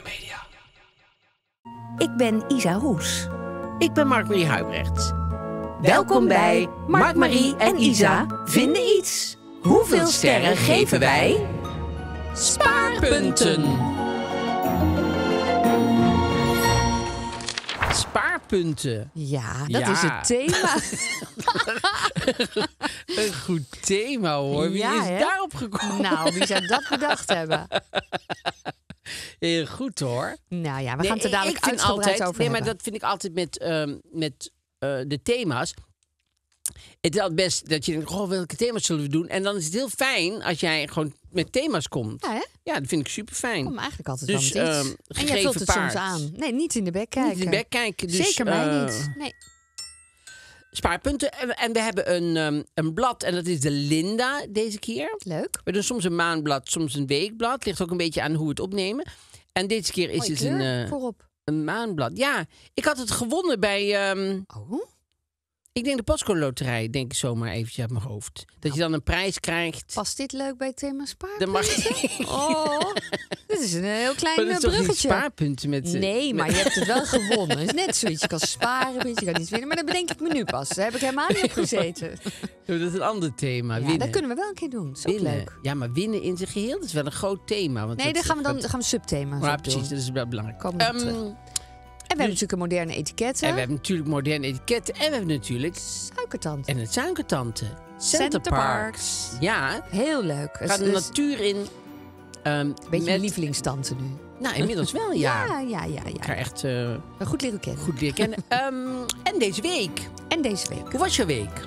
Media. Ik ben Isa Roes. Ik ben Mark-Marie Huibrecht. Welkom bij Mark-Marie en Isa vinden iets. Hoeveel sterren geven wij? Spaarpunten. Spaarpunten. Ja, dat is het thema. een goed thema hoor. Wie is daarop gekomen? Nou, wie zou dat bedacht hebben? Eh, goed hoor. Nou ja, we gaan er dadelijk altijd, over Nee, maar dat vind ik altijd met, ehm, met eh, de thema's. Het is altijd best dat je denkt, goh, welke thema's zullen we doen? En dan is het heel fijn als jij gewoon met thema's komt. Ja, dat vind ik super fijn. Kom eigenlijk altijd dus, wel met iets. Ehm, en jij vult het soms aan. Nee, niet in de bek kijken. Niet in de bek kijken. Dus, Zeker mij eh, niet. Nee spaarpunten. En, we hebben een, ehm, een blad en dat is de Linda deze keer. Leuk. We doen soms een maandblad, soms een weekblad. Ligt ook een beetje aan hoe we het opnemen. En deze keer is het een, uh, voorop. een maanblad Ja, ik had het gewonnen bij... Ehm, oh? Ik denk de Pasco Loterij, denk ik zomaar eventjes uit mijn hoofd. Dat je dan een prijs krijgt. Past dit leuk bij het thema spaarpunten? Dat mag Oh, dit is een heel klein maar dat is eh, Toch geen spaarpunten met... Eh, nee, maar je hebt het wel gewonnen. is net zoiets. Je kan sparen, je kan niet winnen. Maar dat bedenk ik me nu pas. Daar heb ik helemaal niet op gezeten. dat is een ander thema. Ja, dat kunnen we wel een keer doen. Dat leuk. Ja, maar winnen in zijn geheel, dat is wel een groot thema. Want nee, dan gaan we dan gaan we subthema's Ja, precies. Dat is wel belangrijk. Kom um, en we hebben natuurlijk een moderne etiketten. En we hebben natuurlijk moderne etiketten. En we hebben natuurlijk... Suikertante. En het suikertante. Centerparks. Ja. Heel leuk. Gaat de natuur in. Um, Beetje met... lievelingstante nu. Nou, inmiddels wel, ja. Ja, ja, ja. ja. ga echt... Uh, goed leren kennen. Goed leren kennen. Ehm, en deze week. En deze week. Hoe was je week?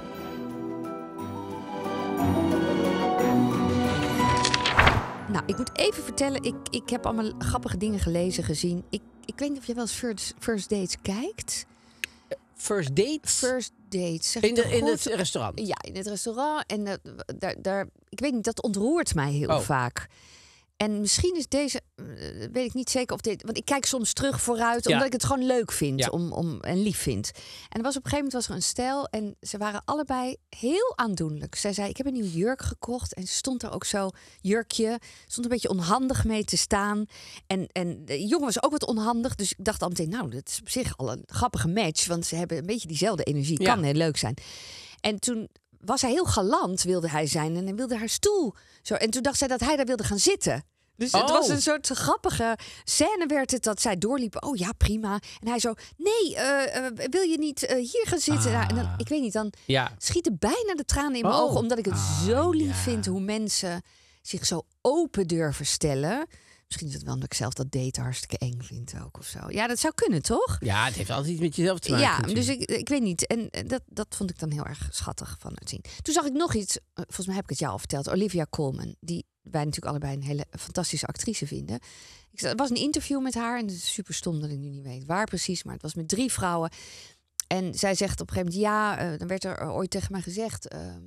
Nou, ik moet even vertellen, ik, ik heb allemaal grappige dingen gelezen, gezien. Ik, ik weet niet of jij wel eens first, first dates kijkt. First dates? First dates. in, de, in het restaurant? Ja, in het restaurant. En eh, daar, daar, ik weet niet, dat ontroert mij heel oh. vaak. En misschien is deze, eh, eh, weet ik niet zeker of dit, want ik kijk soms terug vooruit, omdat ik het gewoon leuk vind om, om, en lief vind. En er was op een gegeven moment was er een stijl en ze waren allebei heel aandoenlijk. Zij zei, ik heb een nieuw jurk gekocht en ze stond er ook zo, jurkje, stond een beetje onhandig mee te staan. En, en de jongen was ook wat onhandig, dus ik dacht al meteen, nou, dat is op zich al een grappige match, want ze hebben een beetje diezelfde energie, kan heel leuk zijn. En toen was hij heel galant, wilde hij zijn. En hij wilde haar stoel. Zo. En toen dacht zij dat hij daar wilde gaan zitten. Dus het was oh. een soort grappige scène werd het dat zij doorliepen. Oh ja, prima. En hij zo, nee, eh, eh, wil je niet eh, hier gaan zitten? Nou, en dan, ah. ik weet niet, dan ja. schieten bijna de tranen in mijn oh. ogen. Omdat ik het ah, zo lief vind hoe mensen zich zo open durven stellen. Misschien is het wel omdat ik zelf dat daten hartstikke eng vind ook of zo. Ja, dat zou kunnen, toch? Ja, het heeft altijd iets met jezelf te maken. Ja, dus ik, ik weet niet. En dat, dat vond ik dan heel erg schattig van het zien. Toen zag ik nog iets, eh, volgens mij heb ik het jou al verteld. Olivia Colman, die wij natuurlijk allebei een hele fantastische actrice vinden. Ik, was een interview met haar en het is super stom dat ik nu niet weet waar precies. Maar het was met drie vrouwen. En zij zegt op een gegeven moment, ja, eh, dan werd er eh, ooit tegen mij gezegd... Ehm,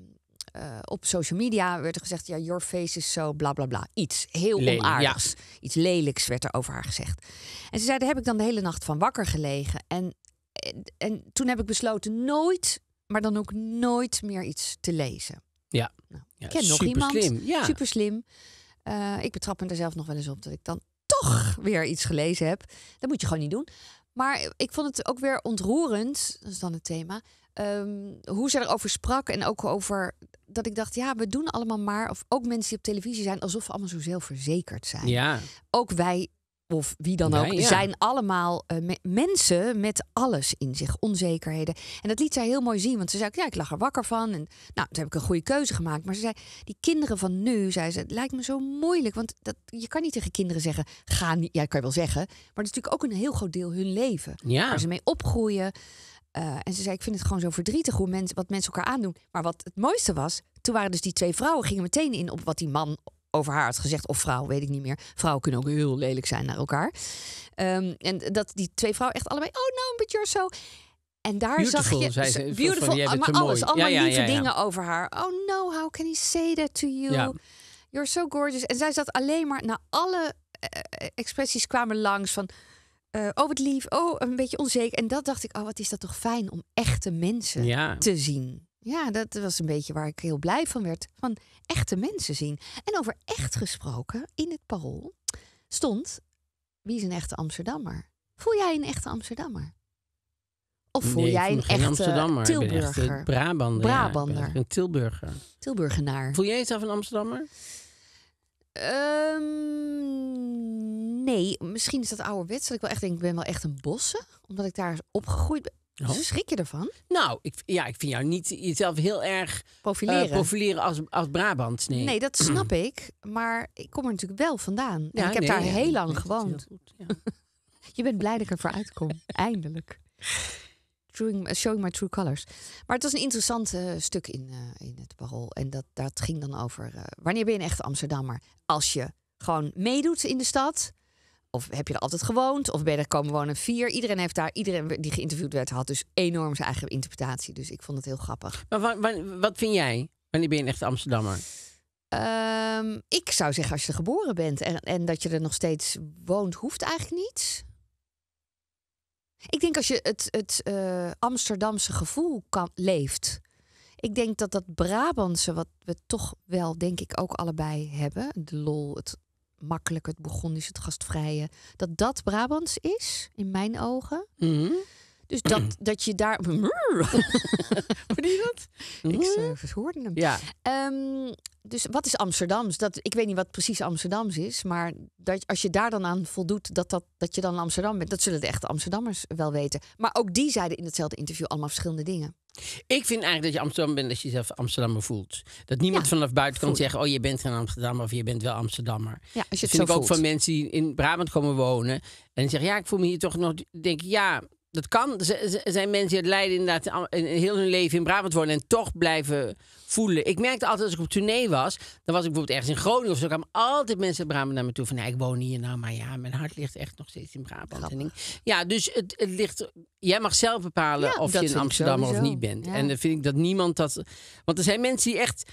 eh, op social media werd er gezegd: ja, your face is zo bla bla bla. Iets heel onaardigs. Iets lelijks werd er over haar gezegd. En ze zei: daar heb ik dan de hele nacht van wakker gelegen. En, eh, en, toen heb ik besloten nooit, maar dan ook nooit meer iets te lezen. Ja, nou, ik ja, ken nog iemand. Slim. Ja. Super slim. Eh, ik betrap me er zelf nog wel eens op dat ik dan toch weer iets gelezen heb. Dat moet je gewoon niet doen. Maar ik vond het ook weer ontroerend, dat is dan het thema, Ehm, hoe ze erover sprak en ook over dat ik dacht, ja, we doen allemaal maar, of ook mensen die op televisie zijn, alsof we allemaal zo zelfverzekerd zijn. Ja. Ook wij of wie dan ook, zijn allemaal eh, mensen met alles in zich, onzekerheden. En dat liet zij heel mooi zien, want ze zei ja, ik lag er wakker van. En nou, toen heb ik een goede keuze gemaakt. Maar ze zei, die kinderen van nu, zei ze, het lijkt me zo moeilijk. Want dat, je kan niet tegen kinderen zeggen, ga niet, ja, kan je wel zeggen. Maar het is natuurlijk ook een heel groot deel hun leven. Ja. Waar ze mee opgroeien. Eh, en ze zei, ik vind het gewoon zo verdrietig hoe mensen wat mensen elkaar aandoen. Maar wat het mooiste was, toen waren dus die twee vrouwen, gingen meteen in op wat die man over haar had gezegd. Of vrouw, weet ik niet meer. Vrouwen kunnen ook heel lelijk zijn naar elkaar. Ehm, en dat die twee vrouwen echt allebei, oh no, but you're so... En daar zag je beautiful, maar alles, allemaal ja, ja, lieve dingen over haar. Oh no, how can he say that to you? You're so gorgeous. En zij zat alleen maar, na alle eh, eh, expressies kwamen langs van eh, oh wat lief, oh een beetje onzeker. En dat dacht ik, oh wat is dat toch fijn om echte mensen te zien. Ja, dat was een beetje waar ik heel blij van werd. Van echte mensen zien. En over echt gesproken, in het parool stond... Wie is een echte Amsterdammer? Voel jij een echte Amsterdammer? Of voel jij een echte Tilburger? Brabander. Brabander. een Tilburger. Tilburgenaar. Voel jij jezelf een Amsterdammer? Um, nee, misschien is dat ouderwets. Dat ik wel echt denk, ik ben wel echt een bossen. Omdat ik daar opgegroeid ben. Oh. Dus schrik je ervan? Nou, ik, ja, ik vind jou niet jezelf heel erg eh, profileren, profileren als, als Brabant. Nee. nee, dat snap ik. Maar ik kom er natuurlijk wel vandaan. ik heb daar heel lang gewoond. ja. je bent blij dat ik ervoor uitkom. Eindelijk. Eh, showing, my true colors. Maar het was een interessant eh, stuk in, in het parool. En dat, dat ging dan over wanneer ben je echt Amsterdammer? Als je gewoon meedoet in de stad of heb je er altijd gewoond? Of ben je er komen wonen vier? Iedereen heeft daar, iedereen die geïnterviewd werd, had dus enorm zijn eigen interpretatie. Dus ik vond het heel grappig. Maar wat vind jij? Wanneer ben je een echte Amsterdammer? Ehm, ik zou zeggen, als je geboren bent en, en dat je er nog steeds woont, hoeft eigenlijk niets. Ik denk als je het, het eh, Amsterdamse gevoel kan, leeft. Ik denk dat dat Brabantse, wat we toch wel, denk ik, ook allebei hebben. De lol, het makkelijk het is het gastvrije, dat dat Brabants is, in mijn ogen. Mhm. Dus dat, dat je daar. Hoorde je dat? Ik mhm. uh, hoorde hem. Ja. Ehm, dus wat is Amsterdams? Dat, ik weet niet wat precies Amsterdams is, maar dat, als je daar dan aan voldoet dat, dat, dat je dan Amsterdam bent, dat zullen de echte Amsterdammers wel weten. Maar ook die zeiden in hetzelfde interview allemaal verschillende dingen. Ik vind eigenlijk dat je Amsterdam bent als je jezelf Amsterdammer voelt. Dat niemand vanaf buiten kan zeggen: oh, je bent geen Amsterdammer of je bent wel Amsterdammer. Ja, dat vind ik ook van mensen die in Brabant komen wonen en zeggen: ja, ik voel me hier toch nog. Denk ja, dat kan. Er zijn mensen die het lijden inderdaad in heel hun leven in Brabant wonen en toch blijven voelen. Ik merkte altijd als ik op tournee was, dan was ik bijvoorbeeld ergens in Groningen of zo, kwamen altijd mensen in Brabant naar me toe van, nee, ik woon hier nou, maar ja, mijn hart ligt echt nog steeds in Brabant. En ja, dus het, het, ligt, jij mag zelf bepalen of je in Amsterdam of niet bent. En dan vind ik dat niemand dat, want er zijn mensen die echt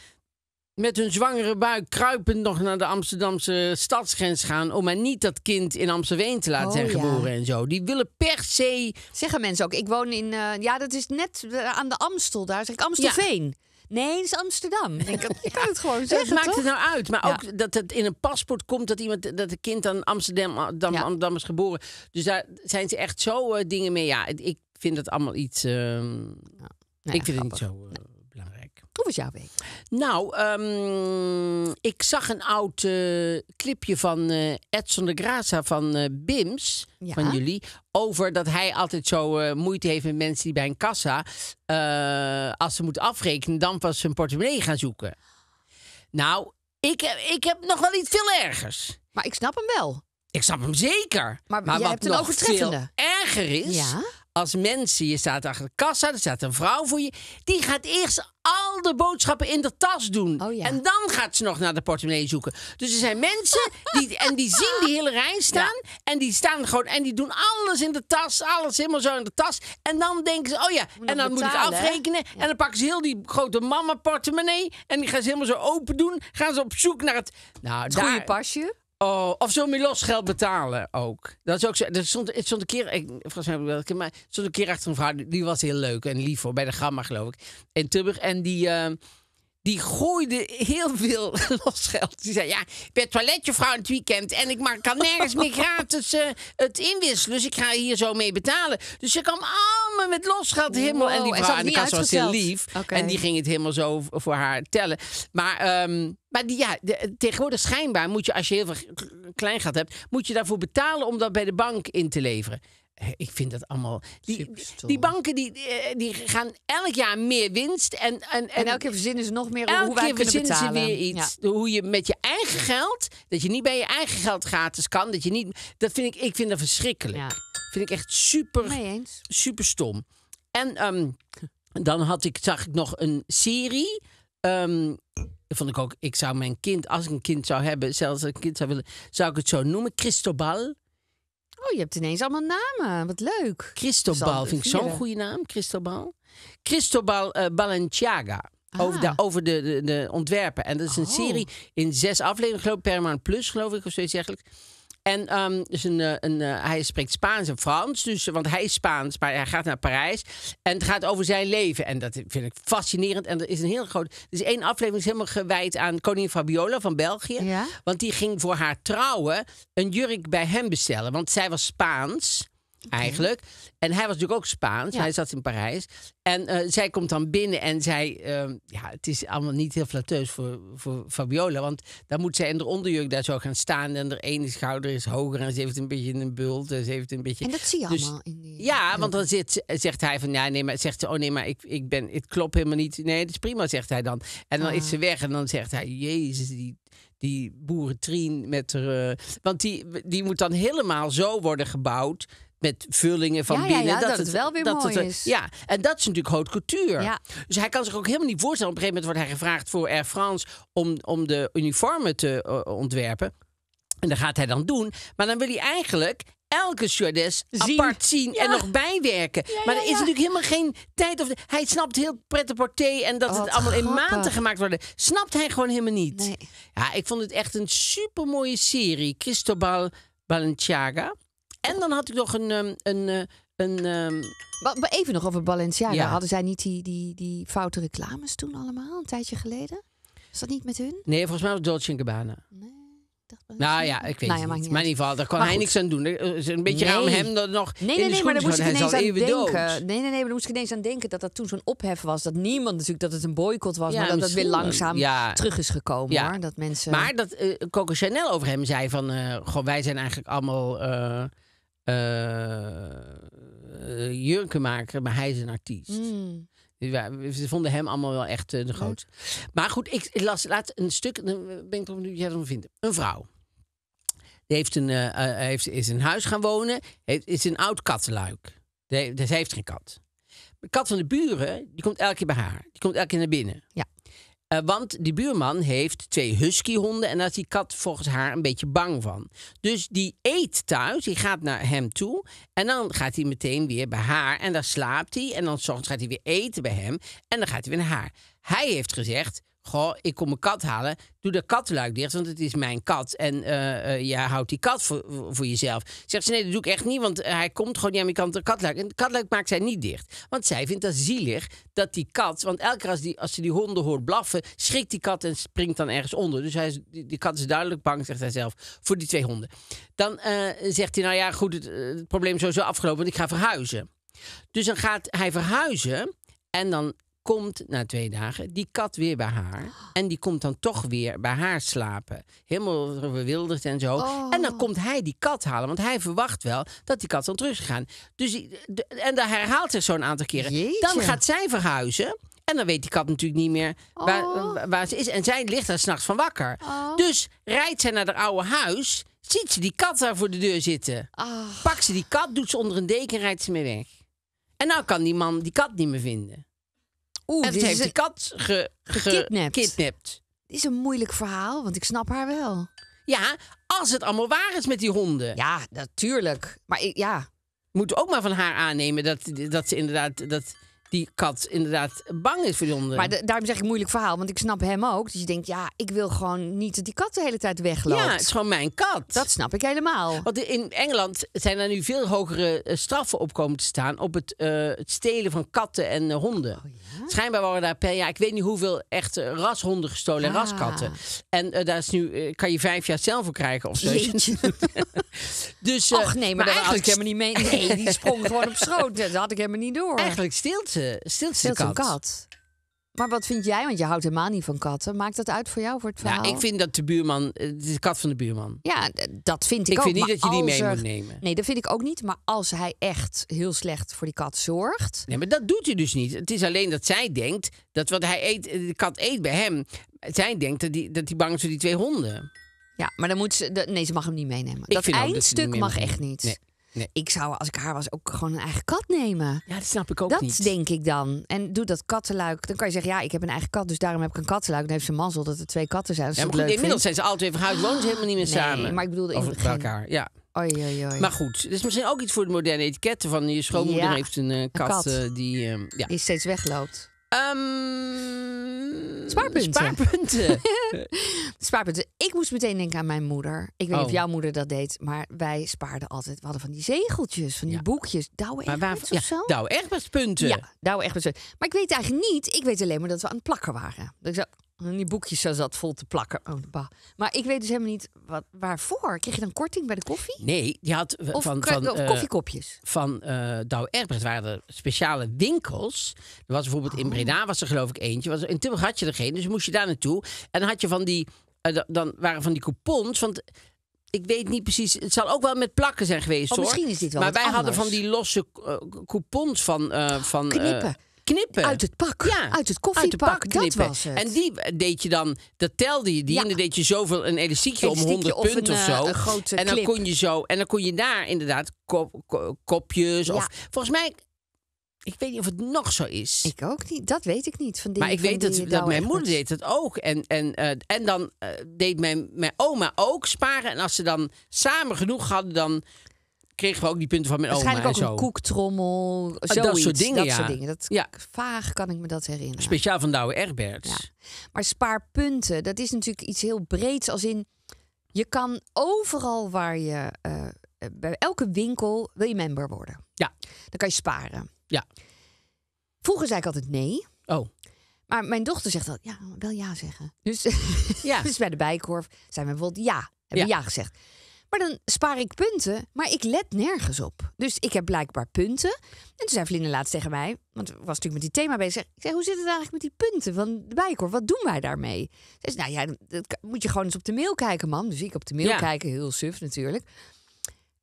met hun zwangere buik kruipend nog naar de Amsterdamse stadsgrens gaan. om maar niet dat kind in Amsterdam te laten oh, zijn geboren en zo. Die willen per se. Zeggen mensen ook. Ik woon in. Eh, ja, dat is net eh, aan de Amstel daar. Zeg ik Amstelveen. Nee, het is Amsterdam. Ik kan, het gewoon zeggen. Het maakt het nou uit. Maar ook dat het in een paspoort komt dat iemand dat een kind dan Amsterdam, is geboren. Dus daar zijn ze echt zo eh, dingen mee. Ja, ik vind dat allemaal iets. Ehm, nou, nou ik vind het niet zo. Eh, was jouw week? Nou, ehm, ik zag een oud eh, clipje van eh, Edson de Graza van eh, BIMS, van jullie, over dat hij altijd zo moeite heeft met mensen die bij een kassa, als ze moeten afrekenen, dan pas hun portemonnee gaan zoeken. Nou, ik, ik heb nog wel iets veel ergers. Maar ik snap hem wel. Ik snap hem zeker. Maar, wat hebt nog veel erger is, ja? als mensen, je staat achter de kassa, er staat een vrouw voor je. Die gaat eerst al de boodschappen in de tas doen. Oh, en dan gaat ze nog naar de portemonnee zoeken. Dus er zijn mensen die, en die zien die hele rij staan. En die staan gewoon en die doen alles in de tas. Alles helemaal zo in de tas. En dan denken ze, oh ja, en dan moet ik afrekenen. En dan pakken ze heel die grote mama portemonnee. En die gaan ze helemaal zo open doen. Gaan ze op zoek naar het... Nou, het daar, goede pasje. Oh, of zo los geld betalen ook? Dat is ook zo. Er stond, het stond een keer, ik, volgens mij heb ik wel, maar stond een keer achter een vrouw, die was heel leuk en lief voor, bij de Gamma geloof ik, in Tubber. En die, ehm, die gooide heel veel los geld. Die zei, ja, ik ben toiletjevrouw in het weekend... en ik kan nergens meer gratis eh, het inwisselen... dus ik ga hier zo mee betalen. Dus ze kwam allemaal met losgeld helemaal... en die vrouw en was heel lief. En die ging het helemaal zo voor haar tellen. Maar... Ehm, maar die, ja, tegenwoordig schijnbaar moet je, als je heel veel kleingeld hebt, moet je daarvoor betalen om dat bij de bank in te leveren ik vind dat allemaal. Die, die banken die, eh, die gaan elk jaar meer winst. En, en, en, elke keer verzinnen ze nog meer hoe wij keer verzinnen ze weer iets. Hoe je met je eigen geld. Dat je niet bij je eigen geld gratis kan. Dat, je niet, dat vind ik, ik vind dat verschrikkelijk. Vind ik echt super, super stom. En ehm, dan had ik, zag ik nog een serie. Um, vond ik ook, ik zou mijn kind, als ik een kind zou hebben, zelfs als ik een kind zou willen, zou ik het zo noemen: Cristobal. Oh, je hebt ineens allemaal namen. Wat leuk. Cristobal vind ik zo'n goede naam. Cristobal. Cristobal eh, Balenciaga. Ah. Over, de, de, de, ontwerpen. En dat is een oh. serie in zes afleveringen. Geloof, Permanent Plus, geloof ik, of zoiets eigenlijk. En ehm, dus een, eh, een, eh, hij spreekt Spaans en Frans, dus, want hij is Spaans, maar hij gaat naar Parijs. En het gaat over zijn leven. En dat vind ik fascinerend. En er is een heel groot. Er is één aflevering is helemaal gewijd aan koningin Fabiola van België. Want die ging voor haar trouwen een jurk bij hem bestellen. Want zij was Spaans. Mhm. eigenlijk. En hij was natuurlijk ook Spaans. Hij zat in Parijs. En eh, zij komt dan binnen en zij... Ehm, ja, het is allemaal niet heel flatteus voor, voor Fabiola. Want dan moet zij in de onderjuk daar zo gaan staan. En haar ene schouder is hoger. En ze heeft een beetje een bult. En ze heeft een beetje... En dat zie je dus allemaal. In Ja, want dan zit, zegt hij van... Ja, nee, maar, zegt ze, oh nee, maar ik, ik ben... Het klopt helemaal niet. Nee, dat is prima, zegt hij dan. En dan is ze ah. weg. En dan zegt hij... Jezus, die, die boerentrien met er, eh, want die, die moet dan helemaal zo worden gebouwd met vullingen van binnen. dat, het wel weer dat mooi eh, is. Ja, en dat is natuurlijk haute couture. Dus hij kan zich ook helemaal niet voorstellen. Op een gegeven moment wordt hij gevraagd voor Air France om, om de uniformen te eh, ontwerpen. En dat gaat hij dan doen. Maar dan wil hij eigenlijk elke stewardess zien. apart zien en nog bijwerken. maar er is natuurlijk helemaal geen tijd. Of, hij snapt heel prettig porté en dat het allemaal in maanden gemaakt worden. Snapt hij gewoon helemaal niet. Ja, ik vond het echt een supermooie serie. Cristobal Balenciaga. En dan had ik nog een. Ehm, een, eh, een, een, ehm, Even nog over Balenciaga. Hadden zij niet die, die, die foute reclames toen allemaal, een tijdje geleden? Is dat niet met hun? Nee, volgens mij was Dolce Gabbana. Nee. Nou ja, ik weet nou niet. Maar in ieder geval, daar kon hij niks aan doen. een beetje nee. hem dat nog. Nee, nee, nee, nee maar daar moest ik ineens aan denken. Dood. Nee, nee, nee, maar daar moest ik ineens aan denken dat dat toen zo'n ophef was. Dat niemand natuurlijk dat het een boycott was, ja, maar dat dat weer langzaam terug is gekomen. Hoor, dat mensen... Maar dat uh, Chanel over hem zei: van uh, wij zijn eigenlijk allemaal. Eh, eh, jurkenmaker, maar hij is een artiest. Mm. Ze vonden hem allemaal wel echt eh, de groot. Maar goed, ik las laat een stuk, dan ben ik er nu jij ervan vindt. Een vrouw. Die heeft een, heeft, is in huis gaan wonen, heeft, is een oud kattenluik. Ze heeft geen kat. De kat van de buren, die komt elke keer bij haar. Die komt elke keer naar binnen. Ja. Eh, want die buurman heeft twee huskyhonden en daar is die kat volgens haar een beetje bang van. Dus die eet thuis, die gaat naar hem toe en dan gaat hij meteen weer bij haar en daar slaapt hij en dan s ochtends gaat hij weer eten bij hem en dan gaat hij weer naar haar. Hij heeft gezegd, Goh, ik kom mijn kat halen. Doe de katluik dicht, want het is mijn kat. En eh, eh, jij houdt die kat voor, voor jezelf. Zegt ze, nee, dat doe ik echt niet, want eh, hij komt gewoon niet aan mijn kant de katluik. En de katluik maakt zij niet dicht. Want zij vindt dat zielig dat die kat... Want elke keer als, die, als ze die honden hoort blaffen, schrikt die kat en springt dan ergens onder. Dus hij is, die, die, kat is duidelijk bang, zegt hij zelf, voor die twee honden. Dan zegt hij, nou ja, goed, het, het probleem is sowieso afgelopen, want ik ga verhuizen. Dus dan gaat hij verhuizen... En dan komt na twee dagen die kat weer bij haar. En die komt dan toch weer bij haar slapen. Helemaal verwilderd en zo. En dan oh. komt hij die kat halen, want hij verwacht wel dat die kat dan terug is gaan. Dus, en dat herhaalt zich zo'n aantal keren. Dan gaat zij verhuizen. En dan weet die kat natuurlijk niet meer waar, oh. waar ze is. En zij ligt daar s'nachts van wakker. Oh. Dus rijdt zij naar haar oude huis. Ziet ze die kat daar voor de deur zitten. Pakt ze die kat, doet ze onder een deken en rijdt ze mee weg. En nou kan die man die kat niet meer vinden. Oeh, en heeft de kat gekidnapt. gekidnapt. Dit is een moeilijk verhaal, want ik snap haar wel. Ja, als het allemaal waar is met die honden. Ja, natuurlijk. Maar ik, ja. Moet ook maar van haar aannemen dat, dat ze inderdaad. Dat, die kat inderdaad bang is voor die honden. Maar daarom zeg ik moeilijk verhaal, want ik snap hem ook. Dus je denkt, ja, ik wil gewoon niet dat die kat de hele tijd wegloopt. Ja, het is gewoon mijn kat. Dat snap ik helemaal. Want in Engeland zijn er nu veel hogere eh, straffen op komen te staan... op het, eh, het stelen van katten en eh, honden. Oh, Schijnbaar waren daar per jaar, ik weet niet hoeveel, echt rashonden gestolen en ah. raskatten. En daar is nu, kan je vijf jaar zelf voor krijgen of zo. dus, Och nee, maar, maar eigenlijk... had ik helemaal niet mee. Nee, die sprong gewoon op schoot. Dat had ik helemaal niet door. Eigenlijk ze. Eh, stilte, kat. Maar wat vind jij? Want je houdt helemaal niet van katten. Maakt dat uit voor jou voor het nou, verhaal? Ja, ik vind dat de buurman, eh, de kat van de buurman. Ja, dat vind ik, ik ook. Ik vind niet dat je die mee moet nemen. Nee, dat vind ik ook niet. Maar als hij echt heel slecht voor die kat zorgt. Nee, maar dat doet hij dus niet. Het is alleen dat zij denkt dat wat hij eet, eh, de kat eet bij hem. Zij denkt dat die, dat die bang is voor die twee honden. Ja, maar dan moet ze. Nee, ze mag hem niet meenemen. Ik dat eindstuk mag, mag echt niet. Nee. Ik zou, als ik haar was, ook gewoon een eigen kat nemen. Ja, dat snap ik ook dat niet. Dat denk ik dan. En doe dat kattenluik. Dan kan je zeggen, ja, ik heb een eigen kat, dus daarom heb ik een kattenluik. Dan heeft ze mazzel dat er twee katten zijn. ja, maar goed, inmiddels zijn ze altijd verhuisd. Wonen ze helemaal niet meer samen. maar ik bedoel... Of elkaar, ja. Oei, oei, oei. Maar goed, het is misschien ook iets voor de moderne etiketten Van je schoonmoeder heeft een, eh, kat, eh, die... Uh, ja. Die steeds wegloopt. Um, spaarpunten. Spaarpunten. spaarpunten. Ik moest meteen denken aan mijn moeder. Ik weet niet of oh. jouw moeder dat deed, maar wij spaarden altijd. We hadden van die zegeltjes, van die boekjes. Douwe Egberts of zo? Douwe Egberts punten. Ja, Douwe Maar ik weet eigenlijk niet. Ik weet alleen maar dat we aan het plakken waren. dus en die boekjes zo zat vol te plakken. Oh, Maar ik weet dus helemaal niet wat, waarvoor. Kreeg je dan korting bij de koffie? Nee, die had eh, van, van eh, koffiekopjes. Van uh, Douwe Erbrecht waren er speciale winkels. Er was bijvoorbeeld in oh. Breda was er geloof ik eentje. Was, in Tilburg had je er geen, dus moest je daar naartoe. En dan had je van die, dan waren van die coupons. Want ik weet niet precies. Het zal ook wel met plakken zijn geweest, oh, hoor. Misschien is dit wel. Maar wij hadden van die losse coupons van. Uh, van Knippen knippen. Uit het pak. Uit het koffiepak. Uit was En die deed je dan, dat telde je die. En deed je zoveel, een elastiekje, om 100 punten of eh, zo. grote en dan kon je zo, en dan kon je daar inderdaad kopjes. Ja. Of volgens mij ik weet niet of het nog zo is. Ik ook niet. Dat weet ik niet. Van die, maar ik weet dat, dat mijn moeder deed dat ook. En, en, eh, en dan eh, deed mijn, mijn oma ook sparen. En als ze dan samen genoeg hadden, dan kregen we ook die punten van mijn oma en ook zo. een koektrommel, zoiets, oh, dat soort dingen. Dat ja. soort dingen. Dat, ja. Vaag kan ik me dat herinneren. Speciaal van Douwe Egberts. Maar spaarpunten, dat is natuurlijk iets heel breeds. Als in, je kan overal waar je, eh, eh, bij elke winkel wil je member worden. Ja. Dan kan je sparen. Ja. Vroeger zei ik altijd nee. Oh. Maar mijn dochter zegt dat, ja, wel ja zeggen. Dus, ja. dus bij de bijkorf zijn we bijvoorbeeld ja. Hebben ja gezegd. Maar dan spaar ik punten, maar ik let nergens op. Dus ik heb blijkbaar punten. En toen zei Vlinde laatst tegen mij, want ik was natuurlijk met die thema bezig. Ik zei, hoe zit het eigenlijk met die punten van de bijkor? Wat doen wij daarmee? Ze zei, nou ja, dat moet je gewoon eens op de mail kijken, man. Dus ik op de mail kijken, heel suf natuurlijk.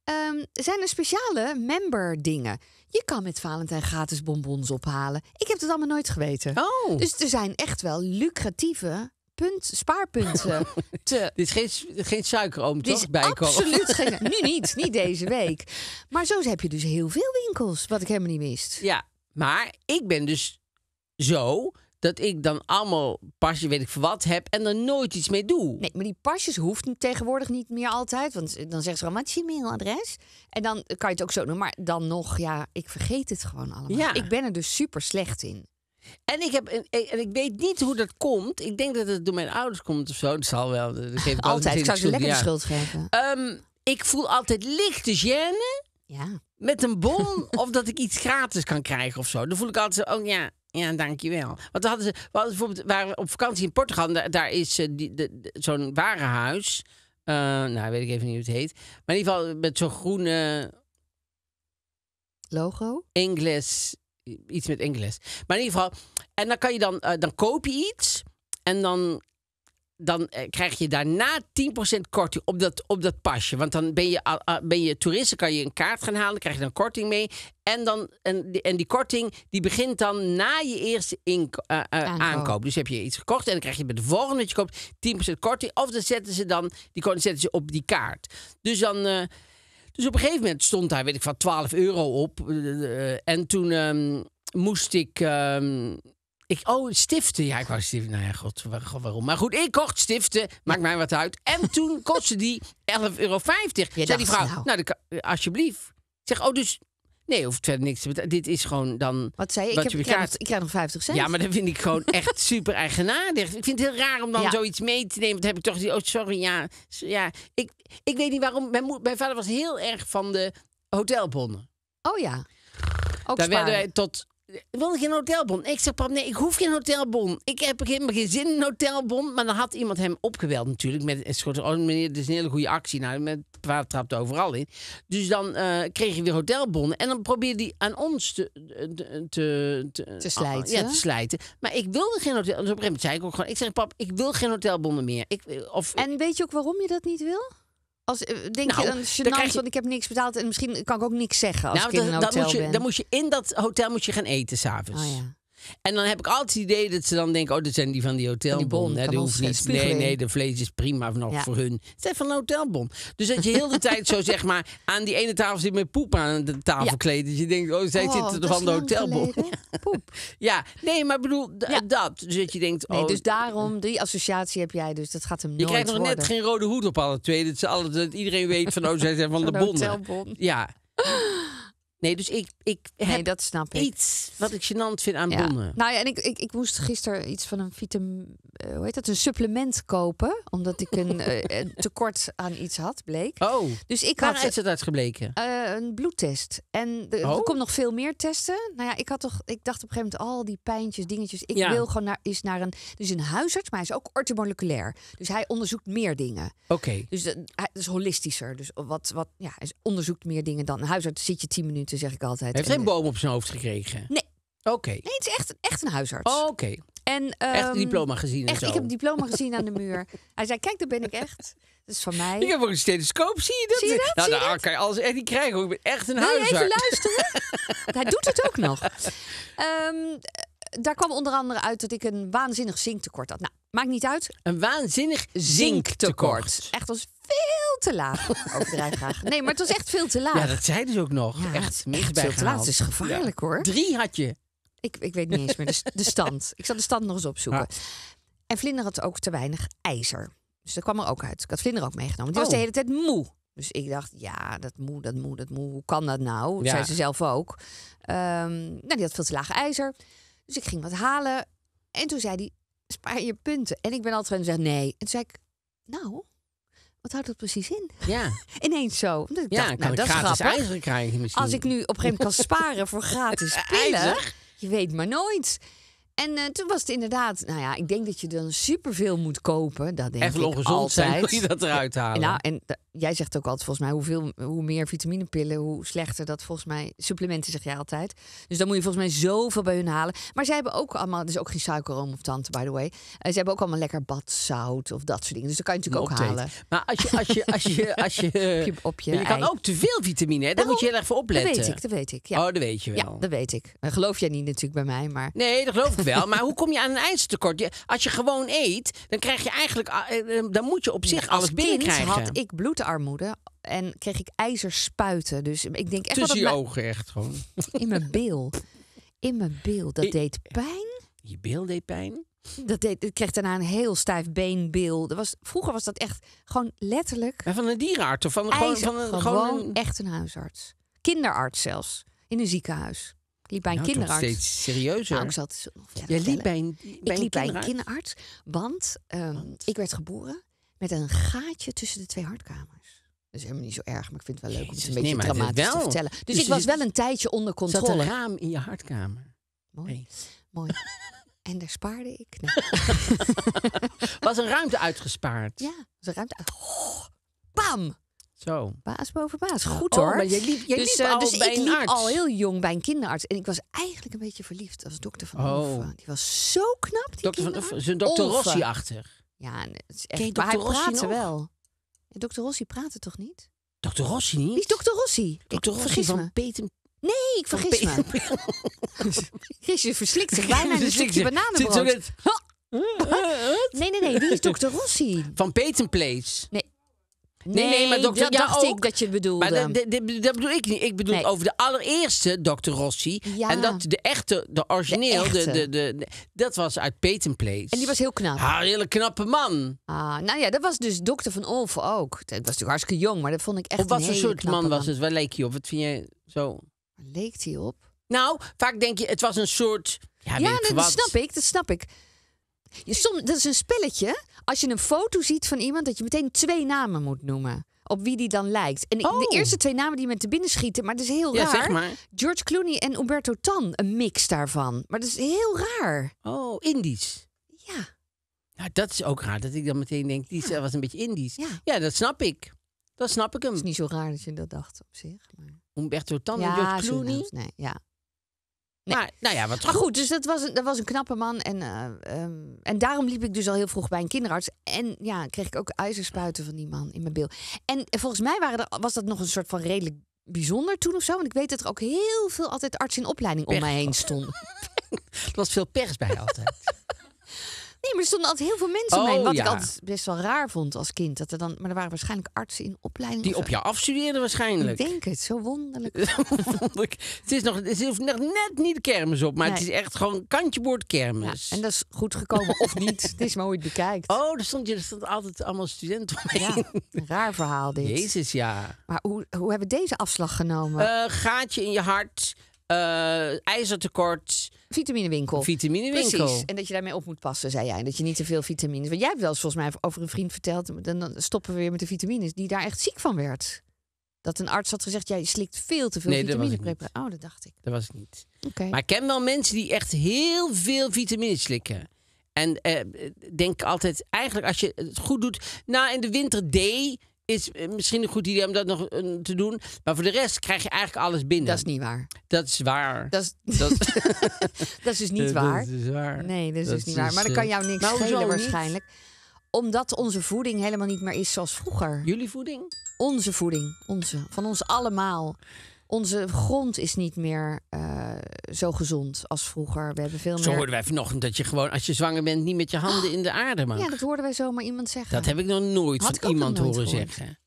Um, zijn er speciale member dingen? Je kan met Valentijn gratis bonbons ophalen. Ik heb het allemaal nooit geweten. Oh. Dus er zijn echt wel lucratieve punt, spaarpunten te... Dit is geen, geen suikeroom, toch? Bijkomen. absoluut geen... Nu niet, niet deze week. Maar zo heb je dus heel veel winkels, wat ik helemaal niet wist. Ja, maar ik ben dus zo dat ik dan allemaal pasjes, weet ik voor wat, heb en er nooit iets mee doe. Nee, maar die pasjes hoeft tegenwoordig niet meer altijd. Want dan zegt ze gewoon, wat is je mailadres? En dan kan je het ook zo doen. Maar dan nog, ja, ik vergeet het gewoon allemaal. Ja. Ik ben er dus super slecht in. En ik, heb en ik weet niet hoe dat komt. Ik denk dat het door mijn ouders komt of zo. Dat zal wel. Dat geef ik altijd. Ik zou ze lekker de schuld geven. Ehm, ik voel altijd lichte gêne. Ja. Met een bon. of dat ik iets gratis kan krijgen of zo. Dan voel ik altijd zo, oh ja, ja, dankjewel. Want we hadden ze, we hadden bijvoorbeeld, waren we op vakantie in Portugal. Daar, daar is eh, die, zo'n warenhuis. Uh, nou, weet ik even niet hoe het heet. Maar in ieder geval met zo'n groene... Logo? Engels iets met Engels, Maar in ieder geval, en dan kan je dan, eh, dan koop je iets en dan, dan eh, krijg je daarna 10% korting op dat, op dat pasje. Want dan ben je, ben je toeristen, kan je een kaart gaan halen, dan krijg je dan korting mee. En, dan, en, en die korting die begint dan na je eerste eh, aankoop. aankoop. Dus heb je iets gekocht en dan krijg je bij de volgende dat je koopt 10% korting. Of dan zetten ze dan die korting zetten ze op die kaart. Dus dan dus op een gegeven moment stond daar, weet ik van, 12 euro op. Eh, eh, en toen ehm, moest ik. Ehm, ik, oh, stiften. Ja, ik wou stiften. Nou ja, god, waarom? Maar goed, ik kocht stiften. Maakt mij wat uit. En toen kostte die 11,50 euro. Zei die vrouw, nou, nou alsjeblieft. Ik zeg, oh, dus Nee, hoeft verder niks te Dit is gewoon dan. Wat zei je? Wat ik, heb, je ik, krijg nog, ik, nog, 50 cent. Ja, maar dat vind ik gewoon echt super eigenaardig. Ik vind het heel raar om dan zoiets mee te nemen. dan heb ik toch die. Oh, sorry. Ja, ja. Ik, ik weet niet waarom. Mijn, mijn vader was heel erg van de hotelbonnen. Oh ja. Ook Daar werden wij tot wilde geen hotelbon. Ik zeg, pap, nee, ik hoef geen hotelbon. Ik heb helemaal geen zin in een hotelbon. Maar dan had iemand hem opgeweld natuurlijk. Met oh, meneer, dit is een hele goede actie. Nou, met paard trapte overal in. Dus dan eh, kreeg je weer hotelbonnen. En dan probeerde hij aan ons te... Te, te, te slijten. ja, te slijten. Maar ik wilde geen hotel... Dus op een gegeven moment zei ik ook gewoon... Ik zeg, pap, ik wil geen hotelbonnen meer. Ik, eh, of, en weet je ook waarom je dat niet wil? Als, eh, denk je nou, dan, gênant, je... want ik heb niks betaald en misschien kan ik ook niks zeggen als nou, ik in een hotel moet je, ben. Dan moet je in dat hotel moet je gaan eten s'avonds. Oh, en dan heb ik altijd het idee dat ze dan denken: oh, dat zijn die van die hotelbon. Nee, nee, de vlees is prima nog voor hun. Het is van de hotelbon. Dus dat je heel de tijd zo zeg maar aan die ene tafel zit met poep aan de tafel kleed. Dat je denkt: oh, zij oh, zitten van de hotelbon. ja, nee, maar bedoel dat. Dus dat je denkt: oh. Nee, dus daarom, die associatie heb jij dus. Dat gaat hem nooit Je krijgt nog net geen rode hoed op alle twee. Dat, ze alle, dat iedereen weet van: oh, zij zijn van, de, de bon. Ja. Nee, dus ik, ik heb nee, dat snap ik. iets wat ik gênant vind aan ja. Nou ja, en ik, ik, ik moest gisteren iets van een vitam eh, hoe heet dat, een supplement kopen. Omdat ik eh, een, tekort aan iets had, bleek. Oh, dus ik waar had, is het gebleken? Eh, een bloedtest. En de, er oh. komt nog veel meer testen. Nou ja, ik, had toch, ik dacht op een gegeven moment, al die pijntjes, dingetjes. Ik ja. wil gewoon naar, is naar een, dus een huisarts, maar hij is ook orthomoleculair. Dus hij onderzoekt meer dingen. Oké. Dus hij is dus holistischer. Dus wat, wat, ja, hij onderzoekt meer dingen dan een huisarts. Zit je tien minuten zeg ik altijd. Heeft geen boom op zijn hoofd gekregen? Nee. Oké. Okay. Nee, het is echt, echt een huisarts. Oh, oké. En, echt een ehm, diploma gezien echt, zo. Ik heb een diploma gezien aan de muur. Hij zei, kijk, daar ben ik echt. Dat is van mij. Ik heb ook een stethoscoop, zie je dat? Zie je dat? Nou, nou daar kan je alles echt niet krijgen. Ik ben echt een huisarts. Nee, even luisteren? Hij doet het ook nog. Ehm, daar kwam onder andere uit dat ik een waanzinnig zinktekort had. Nou, maakt niet uit. Een waanzinnig zinktekort. Echt was veel te laag. Overdrijf graag. Nee, maar het was echt veel te laag. Ja, dat zei dus ook nog. echt, echt veel te laag. is gevaarlijk hoor. Drie had je. Ik, ik weet niet eens meer de, de stand. Ik zal de stand nog eens opzoeken. En vlinder had ook te weinig ijzer. Dus dat kwam er ook uit. Ik had vlinder ook meegenomen. Die was oh. de hele tijd moe. Dus ik dacht, ja, dat moe, dat moe, dat moe. Hoe kan dat nou? Dat zei ze zelf ook. Ehm, nou, die had veel te laag ijzer. Dus ik ging wat halen. En toen zei hij, spaar je punten. En ik ben altijd aan zeggen, nee. En toen zei ik, nou, wat houdt dat precies in? Ja. Ineens zo. Omdat ik ja, dacht, nou, dat is misschien Als ik nu op een gegeven moment kan sparen voor gratis pillen. Je weet maar nooit. En eh, toen was het inderdaad, nou ja, ik denk dat je dan superveel moet kopen. Dat denk gezond ongezond zijn, moet je dat eruit halen. Nou, en eh, jij zegt ook altijd volgens mij, hoeveel, hoe meer vitaminepillen, hoe slechter dat volgens mij. Supplementen zeg jij altijd. Dus dan moet je volgens mij zoveel bij hun halen. Maar zij hebben ook allemaal, dus ook geen suikerroom of tante, by the way. Eh, ze hebben ook allemaal lekker badzout of dat soort dingen. Dus dat kan je natuurlijk ook halen. Maar als je, als je, als je, als je, je, je, kan ook te veel vitamine, hè? daar moet je heel erg voor opletten. Dat weet ik, dat weet ik. Ja. Oh, dat weet je wel. Ja, dat weet ik. Dat geloof jij niet natuurlijk bij mij, maar. Nee, dat geloof ik wel. Maar hoe kom je aan een ijzertekort? Als je gewoon eet, dan krijg je eigenlijk, eh, eh, dan moet je op zich alles binnenkrijgen. Toen had ik bloedarmoede en kreeg ik ijzerspuiten. Dus ik denk echt Tussen je ogen echt gewoon. In mijn bil. In mijn bil. Dat deed pijn. Je bil deed pijn? Dat deed, ik kreeg daarna een heel stijf beenbeeld. Dat was, vroeger was dat echt gewoon letterlijk... van een dierenarts? Of van, gewoon, van een, gewoon, gewoon een... echt een huisarts. Kinderarts zelfs. In een ziekenhuis liep bij een nou, kinderarts. Steeds serieuzer. Nou, ik zat Jij liep bij een, bij liep kinderarts. een kinderarts, ehm, want, ik werd geboren met een gaatje tussen de twee hartkamers. Dat is helemaal niet zo erg, maar ik vind het wel leuk om het een beetje nee, dramatisch te vertellen. Dus, dus, ik was wel een tijdje onder controle. Zat een raam in je hartkamer. Mooi. Mooi. En daar spaarde ik. was een ruimte uitgespaard. Ja, een ruimte. Oh, bam! Zo. Baas boven baas. Goed oh, hoor. maar dus, eh, al dus ik liep al heel jong bij een kinderarts. En ik was eigenlijk een beetje verliefd als dokter van Hoof. Oh. Die was zo knap, die dokter kinderarts. van Zijn dokter Rossi achter. Ja, het is echt, maar hij Rossi wel. dokter Rossi praatte toch niet? Dokter Rossi niet? Wie is dokter Rossi? Dokter Rossi van Peter... Nee, ik vergis me. Jezus, verslikt zich bijna een stukje bananenbrood. Nee, nee, nee. Die is dokter Rossi. Van Place. Nee, Nee, nee, maar dokter, dat dacht ook. dat je bedoelt. bedoelde. Maar dat, bedoel ik niet. Ik bedoel over de allereerste dokter Rossi. En dat de echte, de origineel, de, de, de, dat was uit Peyton En die was heel knap. Haar ah, hele knappe man. Ah, nou ja, dat was dus dokter van Olven ook. Dat was natuurlijk hartstikke jong, maar dat vond ik echt Op wat voor soort man was het? Waar leek hij op? Wat vind jij zo? leek hij op? Nou, vaak denk je, het was een soort... Ja, dat, snap ik, dat snap ik. Je, dat is een spelletje. Als je een foto ziet van iemand, dat je meteen twee namen moet noemen. Op wie die dan lijkt. En de oh. eerste twee namen die me te binnen schieten, maar dat is heel ja, raar. Zeg maar. George Clooney en Umberto Tan, een mix daarvan. Maar dat is heel raar. Oh, Indisch. Ja. Nou, dat is ook raar dat ik dan meteen denk, die was een beetje Indisch. Ja. dat snap ik. Dat snap ik hem. Het is niet zo raar dat je dat dacht op zich. Maar... Umberto Tan en George Clooney. Nee, ja. Nee. Maar, nou ja, wat goed, dus dat was, een, dat was een knappe man. En, eh, ehm, en daarom liep ik dus al heel vroeg bij een kinderarts. En ja, kreeg ik ook ijzerspuiten van die man in mijn bil. En volgens mij waren er, was dat nog een soort van redelijk bijzonder toen of zo. Want ik weet dat er ook heel veel altijd artsen in opleiding om mij heen stonden. er was veel pers bij altijd. Nee, maar er stonden altijd heel veel mensen oh, Wat ik altijd best wel raar vond als kind. Dat er dan, maar er waren waarschijnlijk artsen in opleiding. Die op jou afstudeerden waarschijnlijk. Ik denk het, zo wonderlijk. wonderlijk. Het is nog, het is nog net niet de kermis op, maar het is echt gewoon kantjeboord kermis. Ja, en dat is goed gekomen of niet. het is maar hoe je bekijkt. Oh, er stond, je, er stond altijd allemaal studenten omheen. raar verhaal dit. Jezus, ja. Maar hoe, hoe hebben we deze afslag genomen? Uh, gaatje in je hart. Uh, ijzertekort. Vitaminewinkel. Vitaminewinkel. Precies. En dat je daarmee op moet passen, zei jij. En dat je niet te veel vitamines. Want jij hebt wel eens volgens mij over een vriend verteld. Dan stoppen we weer met de vitamines. Die daar echt ziek van werd. Dat een arts had gezegd: jij slikt veel te veel nee, vitaminepreparaten. Oh, dat dacht ik. Dat was ik niet. Oké. Maar ik ken wel mensen die echt heel veel vitamines slikken. En eh, denk altijd, eigenlijk als je het goed doet, nou in de winter D, is eh, misschien een goed idee om dat nog eh, te doen. Maar voor de rest krijg je eigenlijk alles binnen. Dat is niet waar. Dat is waar. Dat is, dat, is dus niet waar. Dat is waar. Nee, dat is dus niet waar. Maar dan eh, kan jou niks nou, waarschijnlijk. Omdat onze voeding helemaal niet meer is zoals vroeger. Jullie voeding? Onze voeding. Onze. Van ons allemaal onze grond is niet meer eh, zo gezond als vroeger. We hebben veel zo hoorden wij vanochtend dat je gewoon als je zwanger bent niet met je handen oh, in de aarde mag. Ja, dat hoorden wij zomaar iemand zeggen. Dat heb ik nog nooit van iemand horen zeggen.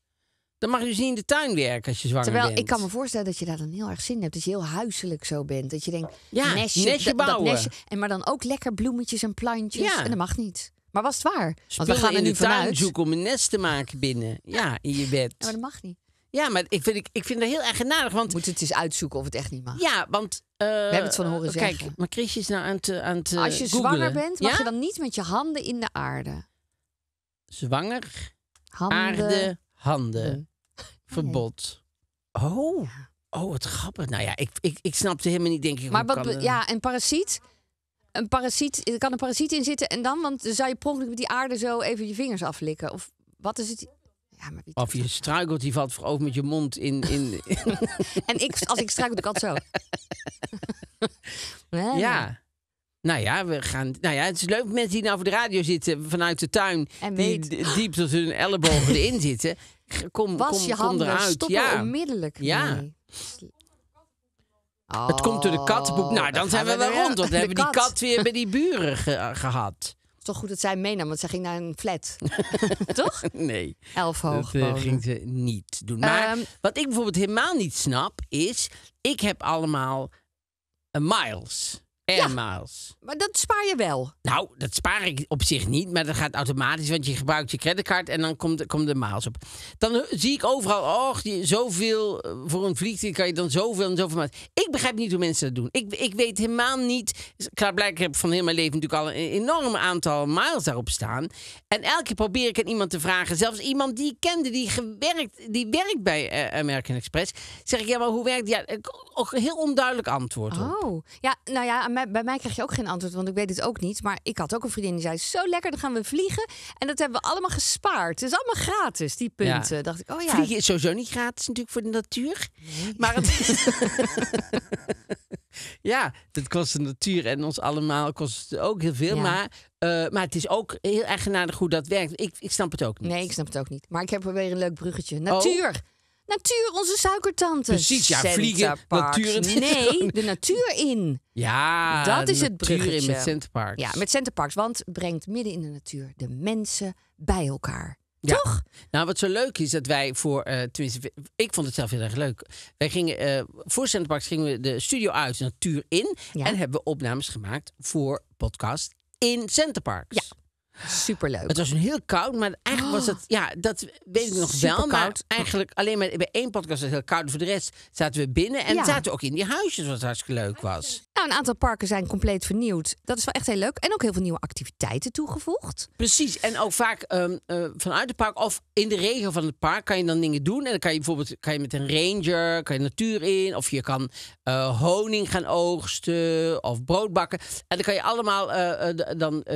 Dan mag je dus niet in de tuin werken als je zwanger bent. Terwijl ik kan me voorstellen dat je daar dan heel erg zin in hebt. Dat je heel huiselijk zo bent. Dat je denkt, ja, nestje, bouwen. Dat en maar dan ook lekker bloemetjes en plantjes. Ja. En dat mag niet. Maar was het waar? Want we gaan er in nu de tuin zoeken om een nest te maken binnen. Ja, in je bed. maar dat mag niet. Ja, maar ik vind, ik, ik vind dat heel genadig, Want... Moet het eens uitzoeken of het echt niet mag. Ja, want... Eh, We hebben het van horen oh, zeggen. Kijk, maar Chris is nou aan het aan het eh, Als je zwanger bent, mag je dan niet met je handen in de aarde. Zwanger, handen. aarde, handen. Verbod. Oh, oh, wat grappig. Nou ja, ik, ik, ik snapte helemaal niet, denk ik. Maar wat, eh, ja, een parasiet? Een parasiet, er kan een parasiet in zitten en dan? Want dan zou je per met die aarde zo even je vingers aflikken. Of wat is het? Ja, maar of je nou? struikelt, die valt voorover met je mond in. in... en ik, als ik struikel, doe ik altijd zo. Ja. Nou ja, we gaan, nou ja, het is leuk mensen die nou voor de radio zitten vanuit de tuin. En die diep tot hun ellebogen erin zitten. Kom, Was kom, kom handen, eruit. Stop ja. onmiddellijk. Ja. het komt door de oh. kat. Nou, dan, zijn we wel rond. Dan hebben we die kat weer bij die buren gehad toch goed dat zij meenam, want zij ging naar een flat. toch? Nee. Elf hoog. Dat eh, ging ze niet doen. Maar ehm, wat ik bijvoorbeeld helemaal niet snap is, ik heb allemaal eh, miles. En miles. Maar dat spaar je wel. Nou, dat spaar ik op zich niet, maar dat gaat automatisch, want je gebruikt je creditcard en dan komt, komt de miles op. Dan zie ik overal, Och, je zoveel eh, voor een vliegtuig kan je dan zoveel en zoveel. Miles. Ik begrijp niet hoe mensen dat doen. Ik, ik weet helemaal niet. Klaarblijkelijk heb ik van heel mijn leven natuurlijk al een enorm aantal miles daarop staan. En elke keer probeer ik aan iemand te vragen, zelfs iemand die ik kende, die, gewerkt, die werkt bij eh, American Express, zeg ik, ja, maar hoe werkt die? Ja, ook een heel onduidelijk antwoord. Oh, ja, nou ja, bij mij krijg je ook geen antwoord, want ik weet het ook niet. Maar ik had ook een vriendin die zei: Zo lekker, dan gaan we vliegen. En dat hebben we allemaal gespaard. Het is allemaal gratis, die punten. Dacht ik, oh ja. Vliegen is sowieso niet gratis, natuurlijk voor de natuur. Maar het ja, dat kost de natuur en ons allemaal kost het ook heel veel. Maar, eh, maar het is ook heel erg genadig hoe dat werkt. Ik, ik snap het ook niet. Nee, ik snap het ook niet. Maar ik heb er weer een leuk bruggetje. Oh. Natuur! Natuur, onze suikertante. Precies, ja, vliegen, natuur. Nee, de natuur in. Ja, dat is het bruggetje. met Centerparks. Ja, met Centerparks, want brengt midden in de natuur de mensen bij elkaar. Ja. Toch? Nou, wat zo leuk is dat wij voor, uh, tenminste, ik vond het zelf heel erg leuk. Wij gingen uh, voor Centerparks gingen we de studio uit, natuur in, en hebben we opnames gemaakt voor podcast in Centerparks. Ja. Superleuk. Het was een heel koud, maar eigenlijk was oh. het, ja, dat weet ik nog wel. Maar eigenlijk alleen maar bij één podcast was het heel koud. Voor de rest zaten we binnen en zaten we ook in die huisjes, wat hartstikke leuk was. Nou, een aantal parken zijn compleet vernieuwd. Dat is wel echt heel leuk. En ook heel veel nieuwe activiteiten toegevoegd. Precies. En ook vaak ehm, eh, vanuit het park of in de regio van het park kan je dan dingen doen. En dan kan je bijvoorbeeld kan je met een ranger, kan je natuur in. Of je kan eh, honing gaan oogsten of brood bakken. En dan kan je allemaal uh, dan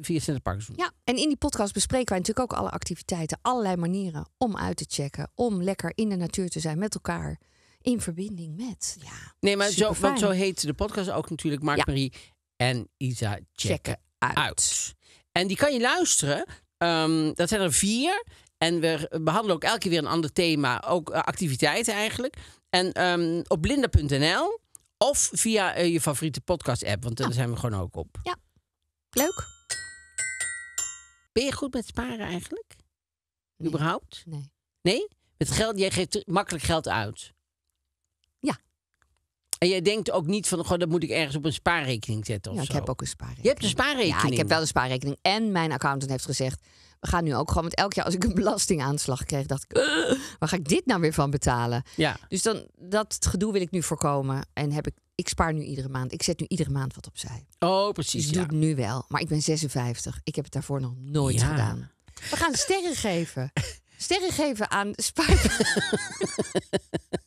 via doen. Ja, en in die podcast bespreken wij natuurlijk ook alle activiteiten. Allerlei manieren om uit te checken. Om lekker in de natuur te zijn met elkaar in verbinding met. Ja, nee, maar zo, zo heet de podcast ook natuurlijk. Mark Marie en Isa checken, uit. En die kan je luisteren. Ehm, dat zijn er vier. En we behandelen ook elke keer weer een ander thema. Ook eh, activiteiten eigenlijk. En ehm, op blinder.nl of via eh, je favoriete podcast-app. Want daar ah. zijn we gewoon ook op. Ja, leuk. Ben je goed met sparen eigenlijk? Nee. Überhaupt? Nee. Nee? Met geld, jij geeft makkelijk geld uit. En jij denkt ook niet van, goh, dat moet ik ergens op een spaarrekening zetten of ja, ik heb ook een spaarrekening. Je hebt een spaarrekening? Ja, ik heb wel een spaarrekening. En mijn accountant heeft gezegd, we gaan nu ook gewoon... Want elk jaar als ik een belastingaanslag kreeg, dacht ik... Eh, waar ga ik dit nou weer van betalen? Ja. Dus dan, dat gedoe wil ik nu voorkomen. En heb ik, ik spaar nu iedere maand. Ik zet nu iedere maand wat opzij. Oh, precies, Dus doe het nu wel. Maar ik ben 56. Ik heb het daarvoor nog nooit gedaan. We gaan sterren geven. Sterren geven aan spaar...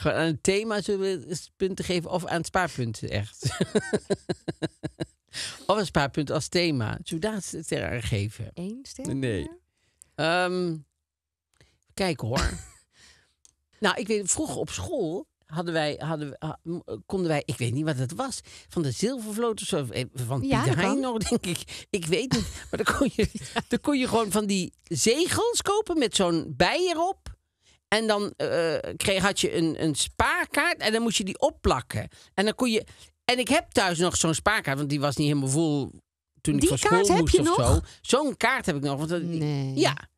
Gewoon aan het thema zullen we punten geven of aan spaarpunten spaarpunt echt. of een spaarpunt als thema. Zullen we daar er aan geven? Eén ster? Nee. Ehm, kijk hoor. nou, ik weet, vroeger op school hadden wij, hadden, konden wij, ik weet niet wat het was, van de zilvervloot of eh, van ja, Pieter Hein nog, denk ik. Ik weet niet, maar dan kon, je, dan kon je gewoon van die zegels kopen met zo'n bij erop. En dan eh, kreeg, had je een, een spaarkaart en dan moest je die opplakken. En dan kon je. En ik heb thuis nog zo'n spaarkaart, want die was niet helemaal vol toen ik van school moest of zo. Zo'n kaart heb ik nog. Want dat, Ja.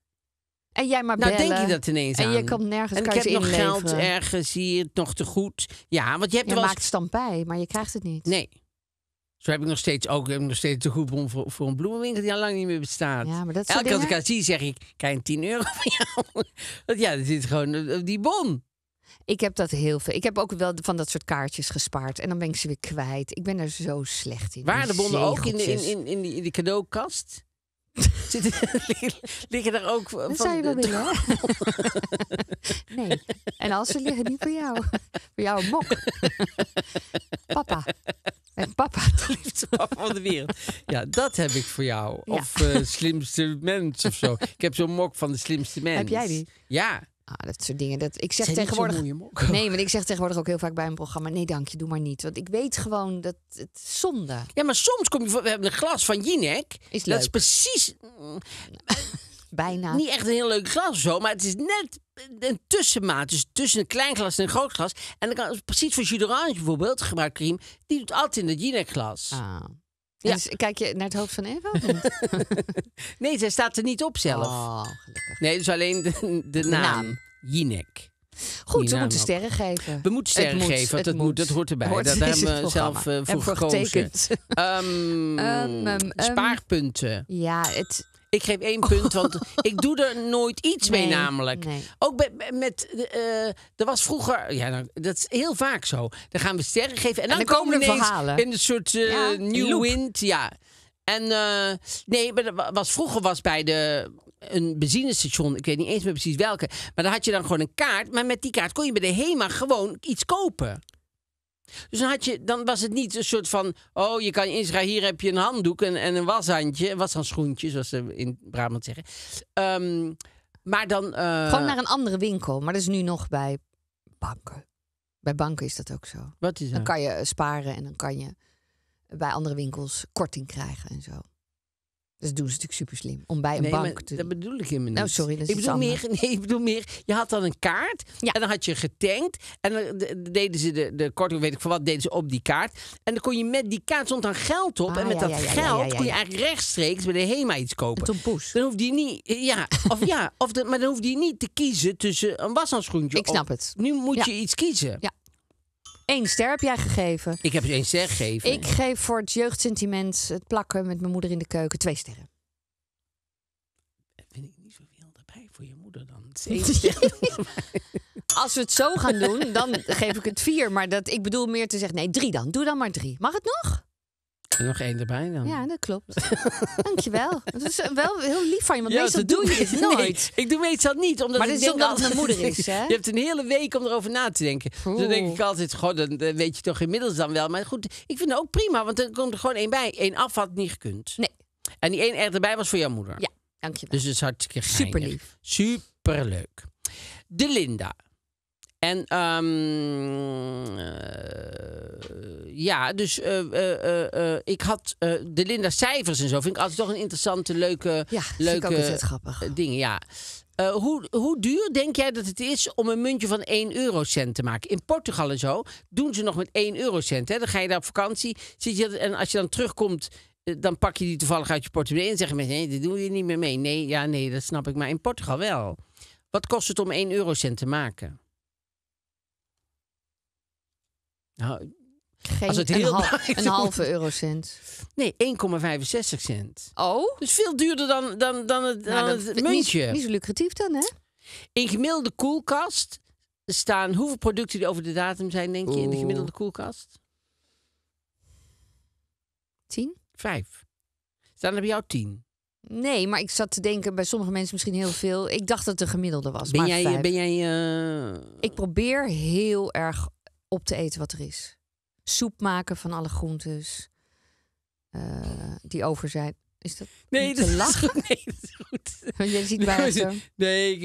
En jij maar bellen. Nou denk je dat ineens aan. En je komt nergens En ik heb nog geld ergens, zie je het nog te goed. Ja, want je hebt je wel maakt stampij, maar je krijgt het niet. Nee. Zo heb ik nog steeds ook heb eh, ik nog steeds de goedbon voor, voor een bloemenwinkel die al lang niet meer bestaat. Ja, maar dat Elke keer als ik zie, zeg ik, krijg 10 euro van jou? Want ja, dat zit gewoon eh, eh, die bon. Ik heb dat heel veel. Ik heb ook wel van dat soort kaartjes gespaard. En dan ben ik ze weer kwijt. Ik ben er zo slecht in. Waren de bonnen ook in in, in, in, die, die cadeaukast? liggen, er ook van... Dat zou je wel willen, Nee. En als ze liggen, niet voor jou. Voor jou een mok. Papa. En papa. de liefste papa van de wereld. Ja, dat heb ik voor jou. Of eh, slimste mens of zo. Ik heb zo'n mok van de slimste mens. Heb jij die? Ja. Ah, dat soort dingen. Dat, ik zeg tegenwoordig. Nee, want ik zeg tegenwoordig ook heel vaak bij een programma: nee, dank je, doe maar niet. Want ik weet gewoon dat het zonde. Ja, maar soms kom je voor We hebben een glas van Jinek. Is leuk. Dat is precies. Bijna. Niet echt een heel leuk glas of zo, maar het is net een tussenmaat. Dus tussen een klein glas en een groot glas. En dan kan precies voor Juderange bijvoorbeeld gebruikt cream. Die doet altijd in het Jinek glas Ah. Dus kijk je naar het hoofd van Eva? nee, zij staat er niet op zelf. Oh, gelukkig. Nee, dus alleen de, naam. ginek. Jinek. Goed, we moeten sterren geven. We moeten sterren geven, dat, moet. dat hoort erbij. dat hebben we zelf uh, voor gekozen. Ehm, ehm, ehm, spaarpunten. Ja, het, ik geef één punt, want ik doe er nooit iets mee namelijk. Ook met, uh, er was vroeger, ja, dat is heel vaak zo. Dan gaan we sterren geven en dan, komen we ineens verhalen. in een soort uh, new wind. Ja. En eh, nee, maar was, vroeger was bij de, een benzinestation, ik weet niet eens meer precies welke. Maar daar had je dan gewoon een kaart. Maar met die kaart kon je bij de HEMA gewoon iets kopen. Dus dan, had je, dan was het niet een soort van, oh je kan inschrijven, hier heb je een handdoek en, en een washandje, een washandschoentje, zoals ze in Brabant zeggen. Ehm, maar dan... Eh, Gewoon naar een andere winkel, maar dat is nu nog bij banken. Bij banken is dat ook zo. Wat is dat? Dan kan je sparen en dan kan je bij andere winkels korting krijgen en zo. Dat doen ze natuurlijk super slim. Om bij een bank te. Dat bedoel ik in nou, niet. Nou, sorry. Dat is ik, bedoel meer, nee, ik bedoel meer. Je had dan een kaart. En dan had je getankt. En dan deden ze de, de korting, weet ik van wat, deden ze op die kaart. En dan kon je met die kaart stond dan geld op. Ah, en met dat geld kon je eigenlijk rechtstreeks bij de HEMA iets kopen. toen poes. Dan hoefde je niet. Ja, of ja. Of maar dan hoefde je niet te kiezen tussen een washandschoentje. Ik snap het. Nu moet je iets kiezen. Ja. Eén ster heb jij gegeven. Ik heb één ster gegeven. Ik geef voor het jeugdsentiment, het plakken met mijn moeder in de keuken, twee sterren. Dat vind ik niet zoveel daarbij voor je moeder dan. Als we het zo gaan doen, dan geef ik het vier. Maar dat, ik bedoel meer te zeggen, nee, drie dan. Doe dan maar drie. Mag het nog? nog één erbij dan. Ja, dat klopt. Dankjewel. Dat is wel heel lief van je, want ja, meestal doe je het nooit. Nee, ik doe meestal niet, omdat maar ik denk omdat mijn moeder is, hè? Je hebt een hele week om erover na te denken. Dus dan denk ik altijd, god, dan weet je toch inmiddels dan wel. Maar goed, ik vind het ook prima, want er komt er gewoon één bij. Eén af had niet gekund. Nee. En die één erbij was voor jouw moeder. Ja, dankjewel. Dus het is hartstikke geinig. Super lief. Super leuk. De Linda. En ehm, eh, ja, dus eh, eh, ik had de Linda cijfers en zo. Vind ik altijd toch een interessante, leuke, ja, leuke dingen. Ja. hoe, hoe duur denk jij dat het is om een muntje van 1 eurocent te maken? In Portugal en zo doen ze nog met 1 eurocent. Dan ga je daar op vakantie. Zit je, en als je dan terugkomt dan pak je die toevallig uit je portemonnee en zeggen mensen: nee, dit doe je niet meer mee. Nee, ja, nee, dat snap ik. Maar in Portugal wel. Wat kost het om 1 eurocent te maken? Nou, Geen als het heel een, halve eurocent. Nee, 1,65 cent. Oh? Dus veel duurder dan, dan, dan het, nou, dan het muntje. Niet, zo lucratief dan, hè? In gemiddelde koelkast staan hoeveel producten die over de datum zijn, denk je, in de gemiddelde koelkast? Tien? Vijf. dan heb je jou tien? Nee, maar ik zat te denken, bij sommige mensen misschien heel veel. Ik dacht dat het de gemiddelde was. Ben jij. Ben jij eh, Ik probeer heel erg op te eten wat er is. Soep maken van alle groentes eh, die over zijn. Is dat nee, dat Is goed, nee, dat is goed. Want je ziet Nee, eh,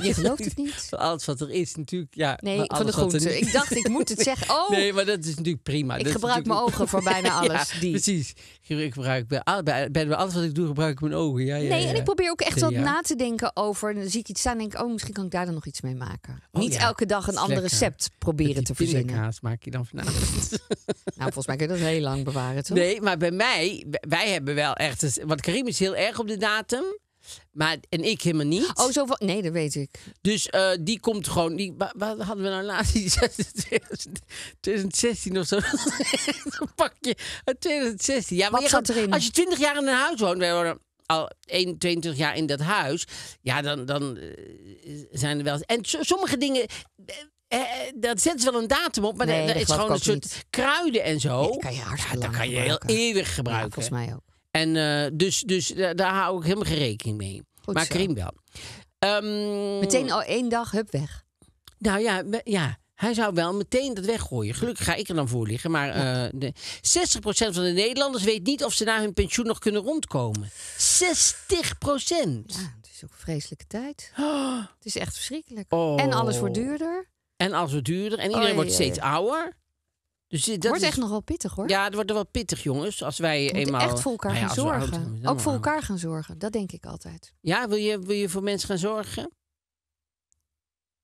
je gelooft het niet. Alles wat er is, natuurlijk. Ja, nee, van de groente. Ik dacht, ik moet het zeggen. Oh, nee, maar dat is natuurlijk prima. Ik gebruik mijn ogen voor bijna alles. die. Precies. Ik gebruik bij, alles wat ik doe, gebruik ik mijn ogen. Ja, ja, nee, en ik probeer ook echt wat na te denken over. Dan zie ik iets staan en denk ik, oh, misschien kan ik daar dan nog iets mee maken. Oh, niet elke dag een ander recept proberen te verzinnen. Kaas maak je dan vanavond. nou, volgens mij kun je dat heel lang bewaren, toch? Nee, maar bij mij, wij hebben wel echt want Karim is heel erg op de datum. Maar, en ik helemaal niet. Oh, zo van, nee, dat weet ik. Dus eh, die komt gewoon. Die, wat hadden we nou laatst? 2016 of zo. een pakje. 2016. Ja, maar wat gaat, erin? Als je 20 jaar in een huis woont, wij wonen al 1, jaar in dat huis. Ja, dan, dan eh, zijn er wel. En sommige dingen. Eh, dat zetten ze wel een datum op, maar dat, is gewoon een soort kruiden en zo. dat kan je dat kan je heel eeuwig gebruiken. volgens mij ook. En eh, dus, dus eh, daar hou ik helemaal geen rekening mee. maar krim Karim wel. Ehm, meteen al één dag, hup, weg. Nou ja, ja, hij zou wel meteen dat weggooien. Gelukkig ga ik er dan voor liggen. Maar uh, de 60% van de Nederlanders weet niet of ze na hun pensioen nog kunnen rondkomen. 60%! Ja, het is ook vreselijke tijd. Het is echt verschrikkelijk. Oh. En alles wordt duurder. En alles wordt duurder. En iedereen wordt steeds ouder. Dus dat wordt is... echt nogal pittig hoor. Ja, het wordt wel pittig, jongens. Als wij eenmaal. echt voor elkaar nou gaan zorgen. ook voor elkaar gaan zorgen, dat denk ik altijd. Ja, wil je, wil je voor mensen gaan zorgen?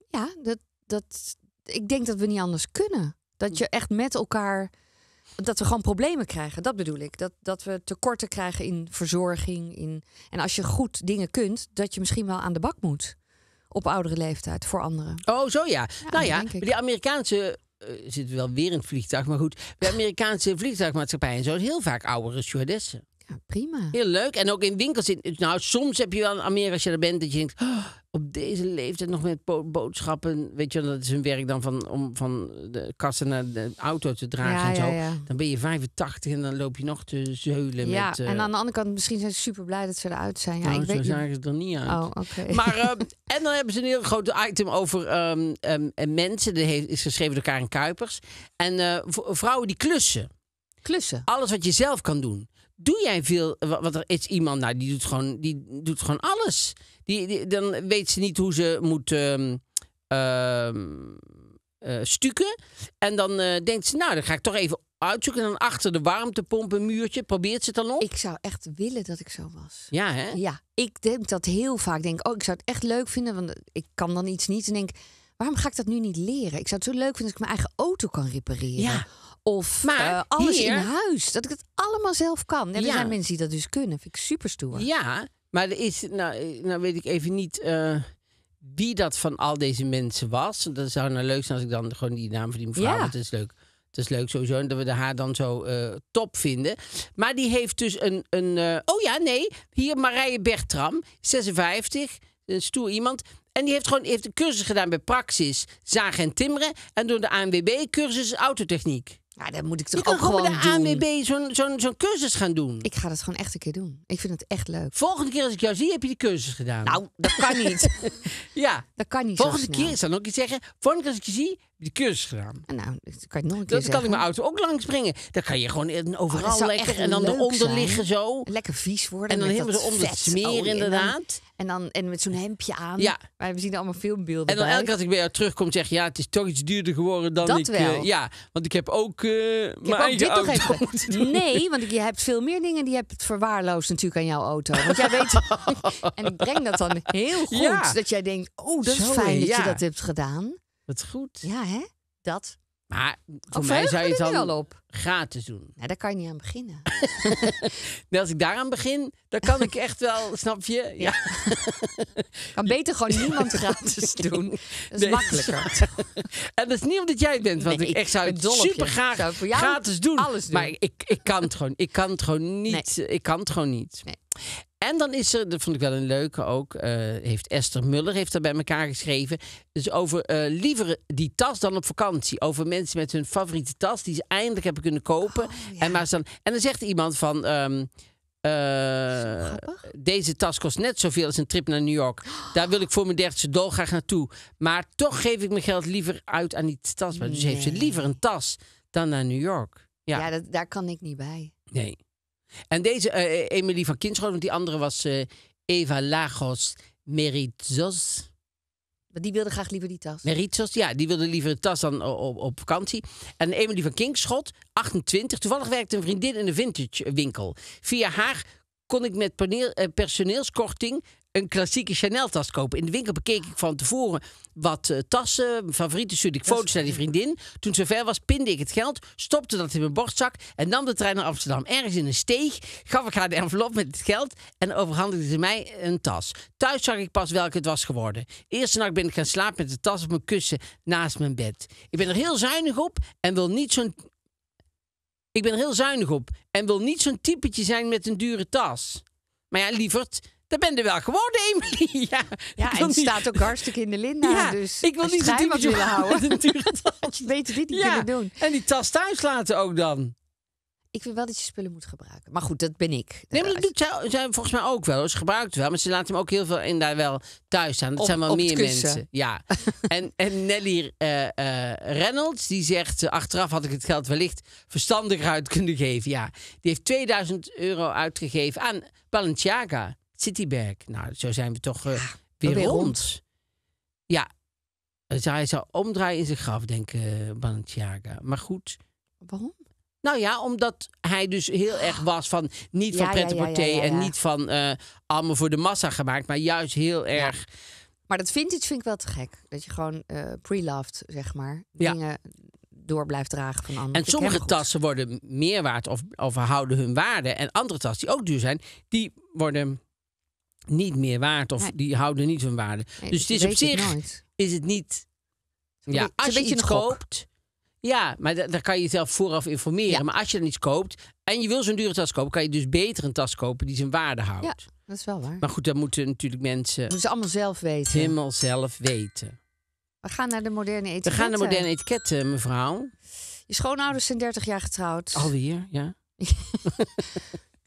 Ja, dat, dat, ik denk dat we niet anders kunnen. Dat je echt met elkaar. Dat we gewoon problemen krijgen, dat bedoel ik. Dat, dat we tekorten krijgen in verzorging. In, en als je goed dingen kunt, dat je misschien wel aan de bak moet op oudere leeftijd voor anderen. Oh, zo ja nou ja, die Amerikaanse zit eh, zitten wel weer in het vliegtuig. Maar goed, bij Amerikaanse vliegtuigmaatschappijen zijn heel vaak oudere stewardessen. Ja, prima. Heel leuk. En ook in winkels. In, nou, soms heb je wel een als je er bent dat je denkt. Oh, op deze leeftijd nog met boodschappen. Weet je, dat is hun werk dan van, om van de kassen naar de auto te dragen en zo. dan ben je 85 en dan loop je nog te zeulen. met, eh, en aan de andere kant, misschien zijn ze super blij dat ze eruit zijn. Ja, nou, ik weet zagen ze er niet uit. Oh, maar, ehm, en dan hebben ze een heel groot item over ehm, ehm, mensen. Dat heeft, is geschreven door Karen Kuipers. En eh, vrouwen die klussen. Klussen. Alles wat je zelf kan doen doe jij veel. Wat er is iemand, nou, die doet gewoon, die doet gewoon alles. Die, dan weet ze niet hoe ze moet um, stukken. En dan uh, denkt ze, nou, dan ga ik toch even uitzoeken. dan achter de warmtepomp een muurtje. Probeert ze het dan op? Ik zou echt willen dat ik zo was. Ja, hè? Ja, ik denk dat heel vaak. Denk, oh, ik zou het echt leuk vinden, want ik kan dan iets niet. En denk, waarom ga ik dat nu niet leren? Ik zou het zo leuk vinden als ik mijn eigen auto kan repareren. Ja. Of maar eh, alles in huis. Dat ik het allemaal zelf kan. ja. er zijn mensen die dat dus kunnen. Vind ik super stoer. Ja, maar er is, nou, eh, nou weet ik even niet eh, wie dat van al deze mensen was. Dat zou nou leuk zijn als ik dan gewoon die naam van die mevrouw. Ja. Want dat is leuk. Dat is leuk sowieso. dat we haar dan zo top vinden. Maar die heeft dus een. een oh ja, nee. Hier Marije Bertram, 56. Een stoer iemand. En die heeft gewoon heeft een cursus gedaan bij Praxis, Zagen en Timmeren. En door de ANWB cursus autotechniek. Ja, nou, dat moet ik toch je ook gewoon, gewoon bij de ANWB zo'n cursus gaan doen. Ik ga dat gewoon echt een keer doen. Ik vind het echt leuk. Volgende keer als ik jou zie, heb je die cursus gedaan. Nou, dat kan niet. ja. Dat kan niet Volgende keer, zal ik je zeggen, volgende keer als ik je zie, de cursus gedaan. Nou, dat kan ik nog een keer Dat kan ik mijn auto ook langs springen. Dan kan je gewoon eh, overal oh, lekker en dan eronder liggen zo. Lekker vies worden. En dan helemaal ze smeren inderdaad. En dan en met zo'n hemdje aan. Ja. Maar we zien allemaal filmbeelden. En dan elke keer als ik bij jou terugkom, zeg je ja, het is toch iets duurder geworden dan dat ik. Eh, wel. ja, want ik heb ook. Uh, ik mijn heb ook dit auto even. Nee, want je hebt veel meer dingen die je hebt verwaarloosd natuurlijk aan jouw auto. Want jij weet. en ik breng dat dan heel goed. Dat jij denkt, oh, dat is fijn dat je dat hebt gedaan. Wat goed. Ja, hè? Dat. Maar voor mij zou je het dan op. gratis doen. Nou, daar kan je niet aan beginnen. nee, als ik daaraan begin, dan kan ik echt wel, snap je? Ja. ja. kan beter gewoon niemand gratis doen. Dat is makkelijker. en dat is niet omdat jij het bent, want ik, zou het super graag gratis doen. Alles doen. Maar ik, ik, kan het gewoon, ik kan het gewoon niet. Nee. Ik kan het gewoon niet. En dan is er, dat vond ik wel een leuke ook, eh, heeft Esther Muller heeft daar bij elkaar geschreven. Dus over eh, liever die tas dan op vakantie. Over mensen met hun favoriete tas die ze eindelijk hebben kunnen kopen. Oh, en, maar dan, en dan zegt iemand van. Ehm, eh, deze tas kost net zoveel als een trip naar New York. Daar wil ik voor mijn dertigste dolgraag naartoe. Maar toch geef ik mijn geld liever uit aan die tas. Dus heeft ze liever een tas dan naar New York. Ja, ja dat, daar kan ik niet bij. Nee. En deze uh, eh, eh, Emily van Kinschoten, want die andere was eh, Eva Lagos Merizos. Die wilde graag liever die tas. Meritsos, ja, die wilde liever de tas dan op, op vakantie. En Emily van Kingschot, 28. Toevallig werkte een vriendin in een vintage winkel. Via haar kon ik met personeelskorting een klassieke Chanel-tas kopen. In de winkel bekeek ik van tevoren wat eh, tassen. favorieten. favoriete stuurde ik foto's naar die vriendin. Toen zover was, pinde ik het geld, stopte dat in mijn borstzak en nam de trein naar Amsterdam. Ergens in een steeg gaf ik haar de envelop met het geld en overhandigde ze mij een tas. Thuis zag ik pas welke het was geworden. Eerste nacht ben ik gaan slapen met de tas op mijn kussen naast mijn bed. Ik ben er heel zuinig op en wil niet zo'n ik ben er heel zuinig op en wil niet zo'n typetje zijn met een dure tas. Maar ja, lieverd, daar ben je wel gewoon, Emily. Ja, ja en staat ook hartstikke in de Linda. Ja, dus ik wil niet die duwtje willen houden. Als je weet dit niet ja, kunnen doen. En die tas thuis laten ook dan. Ik vind wel dat je spullen moet gebruiken. Maar goed, dat ben ik. Nee, maar dat doet zij, zij volgens mij ook wel. Ze gebruikt wel, maar ze laat hem ook heel veel in daar wel thuis staan. Dat zijn wel meer mensen. Ja. en, en Nelly eh, eh, Reynolds, die zegt... Eh, achteraf had ik het geld wellicht verstandiger uit kunnen geven. Ja, die heeft 2000 euro uitgegeven aan Balenciaga. Citybag. Nou, zo zijn we toch eh, weer, rond. Ja, hij eh, zou omdraaien in zijn graf, denken eh, Balenciaga. Maar goed. Waarom? Nou ja, omdat hij dus heel erg was van niet van pret ja, en niet van allemaal voor de massa gemaakt, maar juist heel erg. Maar dat iets, vind ik wel te gek. Dat je gewoon pre-loved, zeg maar, dingen door blijft dragen van anderen. En sommige tassen worden meer waard of, of houden hun waarde. En andere tassen die ook duur zijn, die worden niet meer waard of die houden niet hun waarde. dus het is op zich is het niet. Ja, als je iets koopt. Ja, maar daar kan je jezelf vooraf informeren. Maar als je dan iets koopt en je wil zo'n dure tas kopen, kan je dus beter een tas kopen die zijn waarde houdt. Ja, dat is wel waar. Maar goed, dat moeten natuurlijk mensen. moeten ze allemaal zelf weten. Helemaal zelf weten. We gaan naar de moderne etiketten. We gaan naar de moderne etiketten, mevrouw. Je schoonouders zijn 30 jaar getrouwd. Alweer, ja.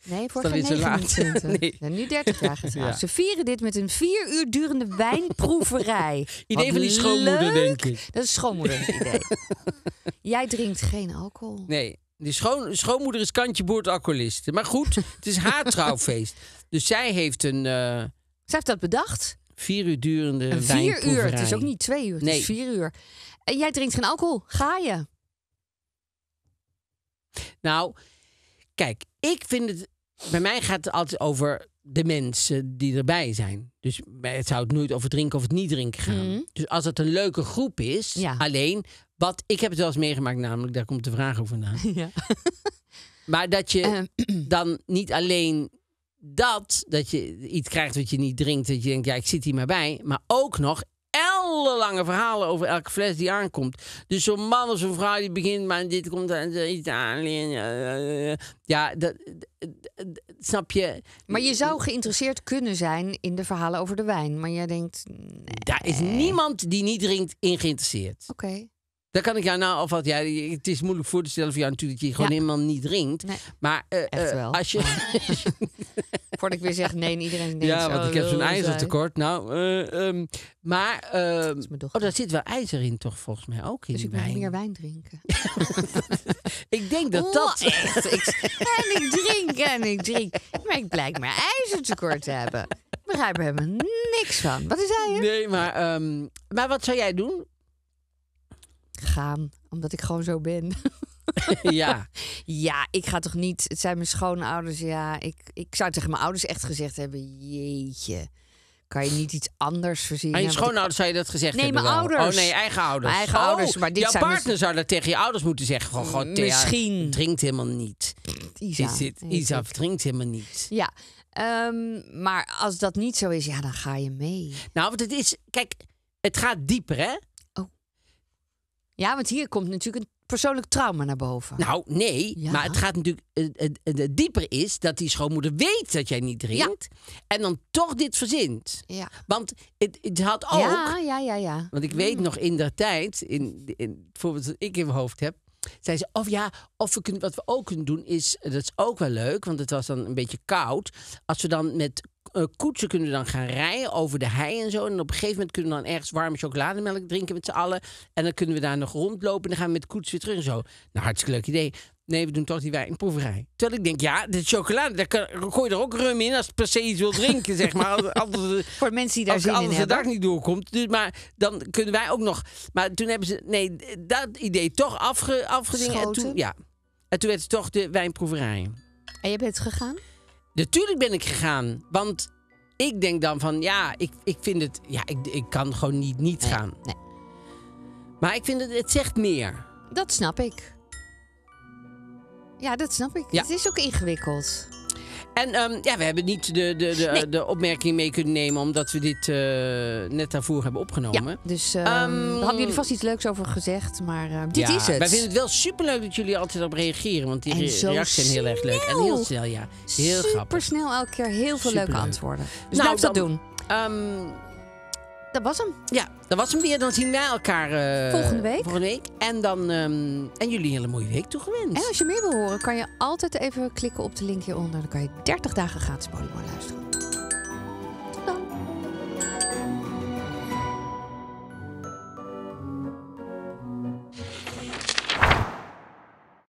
Nee, voor geen 29. Nee. nee. nu 30 jaar getrouwd. Ze vieren dit met een vier uur durende wijnproeverij. idee van die schoonmoeder, denk ik. Dat is schoonmoeder idee. Jij drinkt geen alcohol. Nee, die schoonmoeder is kantjeboord alcoholist. Maar goed, het is haar trouwfeest. Dus zij heeft een... Uh, eh, zij heeft dat bedacht? Vier uur durende een Vier uur, het is ook niet twee uur, het nee. is vier uur. En jij drinkt geen alcohol, ga je? Nou, kijk, ik vind het bij mij gaat het altijd over de mensen die erbij zijn. Dus het zou het nooit over drinken of het niet drinken gaan. Mhm. Dus als het een leuke groep is, alleen wat ik heb het wel eens meegemaakt, namelijk daar komt de vraag over na. Ja. maar dat je ehm. dan niet alleen dat, dat je iets krijgt wat je niet drinkt, dat je denkt, ja, ik zit hier maar bij, maar ook nog lange verhalen over elke fles die aankomt. Dus zo'n man of zo'n vrouw die begint, maar dit komt uit eh, Italië. Eh, eh, ja, dat, dat, snap je? Maar je zou geïnteresseerd kunnen zijn in de verhalen over de wijn. Maar jij denkt... Daar is niemand die niet drinkt in geïnteresseerd. Oké. Dan kan ik jou nou alvast. Ja, het is moeilijk voor te stellen voor jou natuurlijk dat je gewoon ja. helemaal niet drinkt. Maar eh, eh, als je. Voordat ik weer zeg nee, iedereen drinkt. Ja, want ik heb zo'n oh, ijzertekort. Nou, uh, um, maar. Uh, oh, daar zit wel ijzer in, toch volgens mij ook in. Dus ik wijn. moet meer wijn drinken. ik denk dat dat. Echt. Ik, en ik drink en ik drink. Maar ik blijk maar ijzertekort te hebben. Ik begrijp er helemaal niks van. Wat is hij? Nee, maar, ehm, maar wat zou jij doen? gegaan, omdat ik gewoon zo ben. ja. ja, ik ga toch niet. Het zijn mijn schoonouders. Ja, ik, ik zou tegen mijn ouders echt gezegd hebben: Jeetje, kan je niet iets anders voorzien? Aan je schoonouders ik... zou je dat gezegd hebben? Nee, mijn ouders. Oh nee, eigen ouders. eigen oh, ouders. Maar dit jouw zijn partner mis... zou dat tegen je ouders moeten zeggen. Gewoon, gewoon Misschien. drinkt helemaal niet. Isa. Isa drinkt helemaal niet. Ja, ehm, maar als dat niet zo is, ja, dan ga je mee. Nou, want het is. Kijk, het gaat dieper, hè? Ja, want hier komt natuurlijk een persoonlijk trauma naar boven. Nou, nee. Maar het gaat natuurlijk. Het, dieper is dat die schoonmoeder weet dat jij niet drinkt. En dan toch dit verzint. Ja. Want het, had ook. Ja, ja, ja, ja. Want ik weet hmm. nog in der tijd, in, in, bijvoorbeeld wat ik in mijn hoofd heb. Zei ze, of ja, of we kunnen, wat we ook kunnen doen is, dat is ook wel leuk, want het was dan een beetje koud. Als we dan met uh, koetsen kunnen dan gaan rijden over de hei en zo. En op een gegeven moment kunnen we dan ergens warme chocolademelk drinken met z'n allen. En dan kunnen we daar nog rondlopen en dan gaan we met koets weer terug en zo. Nou, hartstikke leuk idee. Nee, we doen toch die wijnproeverij. Terwijl ik denk, ja, de chocolade, daar kan, je er ook rum in als het per se iets wil drinken, zeg maar. Als, als, Voor mensen die daar zin in hebben. de dag niet doorkomt. Dus, maar dan kunnen wij ook nog... Maar toen hebben ze, nee, dat idee toch afge, afgedingen. En toen, ja. en toen werd het toch de wijnproeverij. En je bent gegaan? Natuurlijk ben ik gegaan. Want ik denk dan van, ja, ik, ik vind het... Ja, ik, ik kan gewoon niet niet gaan. Nee. Maar ik vind het, het zegt meer. Dat snap ik. Ja, dat snap ik. Het is ook ingewikkeld. En ehm, ja, we hebben niet de, de, de, de, opmerking mee kunnen nemen, omdat we dit eh, net daarvoor hebben opgenomen. Ja, dus um, ehm, daar ehm, hadden jullie vast iets leuks over gezegd, maar dit is het. Wij vinden het wel superleuk dat jullie altijd op reageren, want die reacties zijn heel erg leuk. En heel snel, ja. Heel grappig. Super snel elke keer heel veel leuke antwoorden. Dus nou, blijf dat doen dat was hem. Ja, dat was hem weer. Dan zien wij elkaar eh, volgende, week. En, dan, ehm, en jullie een hele mooie week toegewenst. En als je meer wil horen, kan je altijd even klikken op de link hieronder. Dan kan je 30 dagen gratis Polymoor luisteren.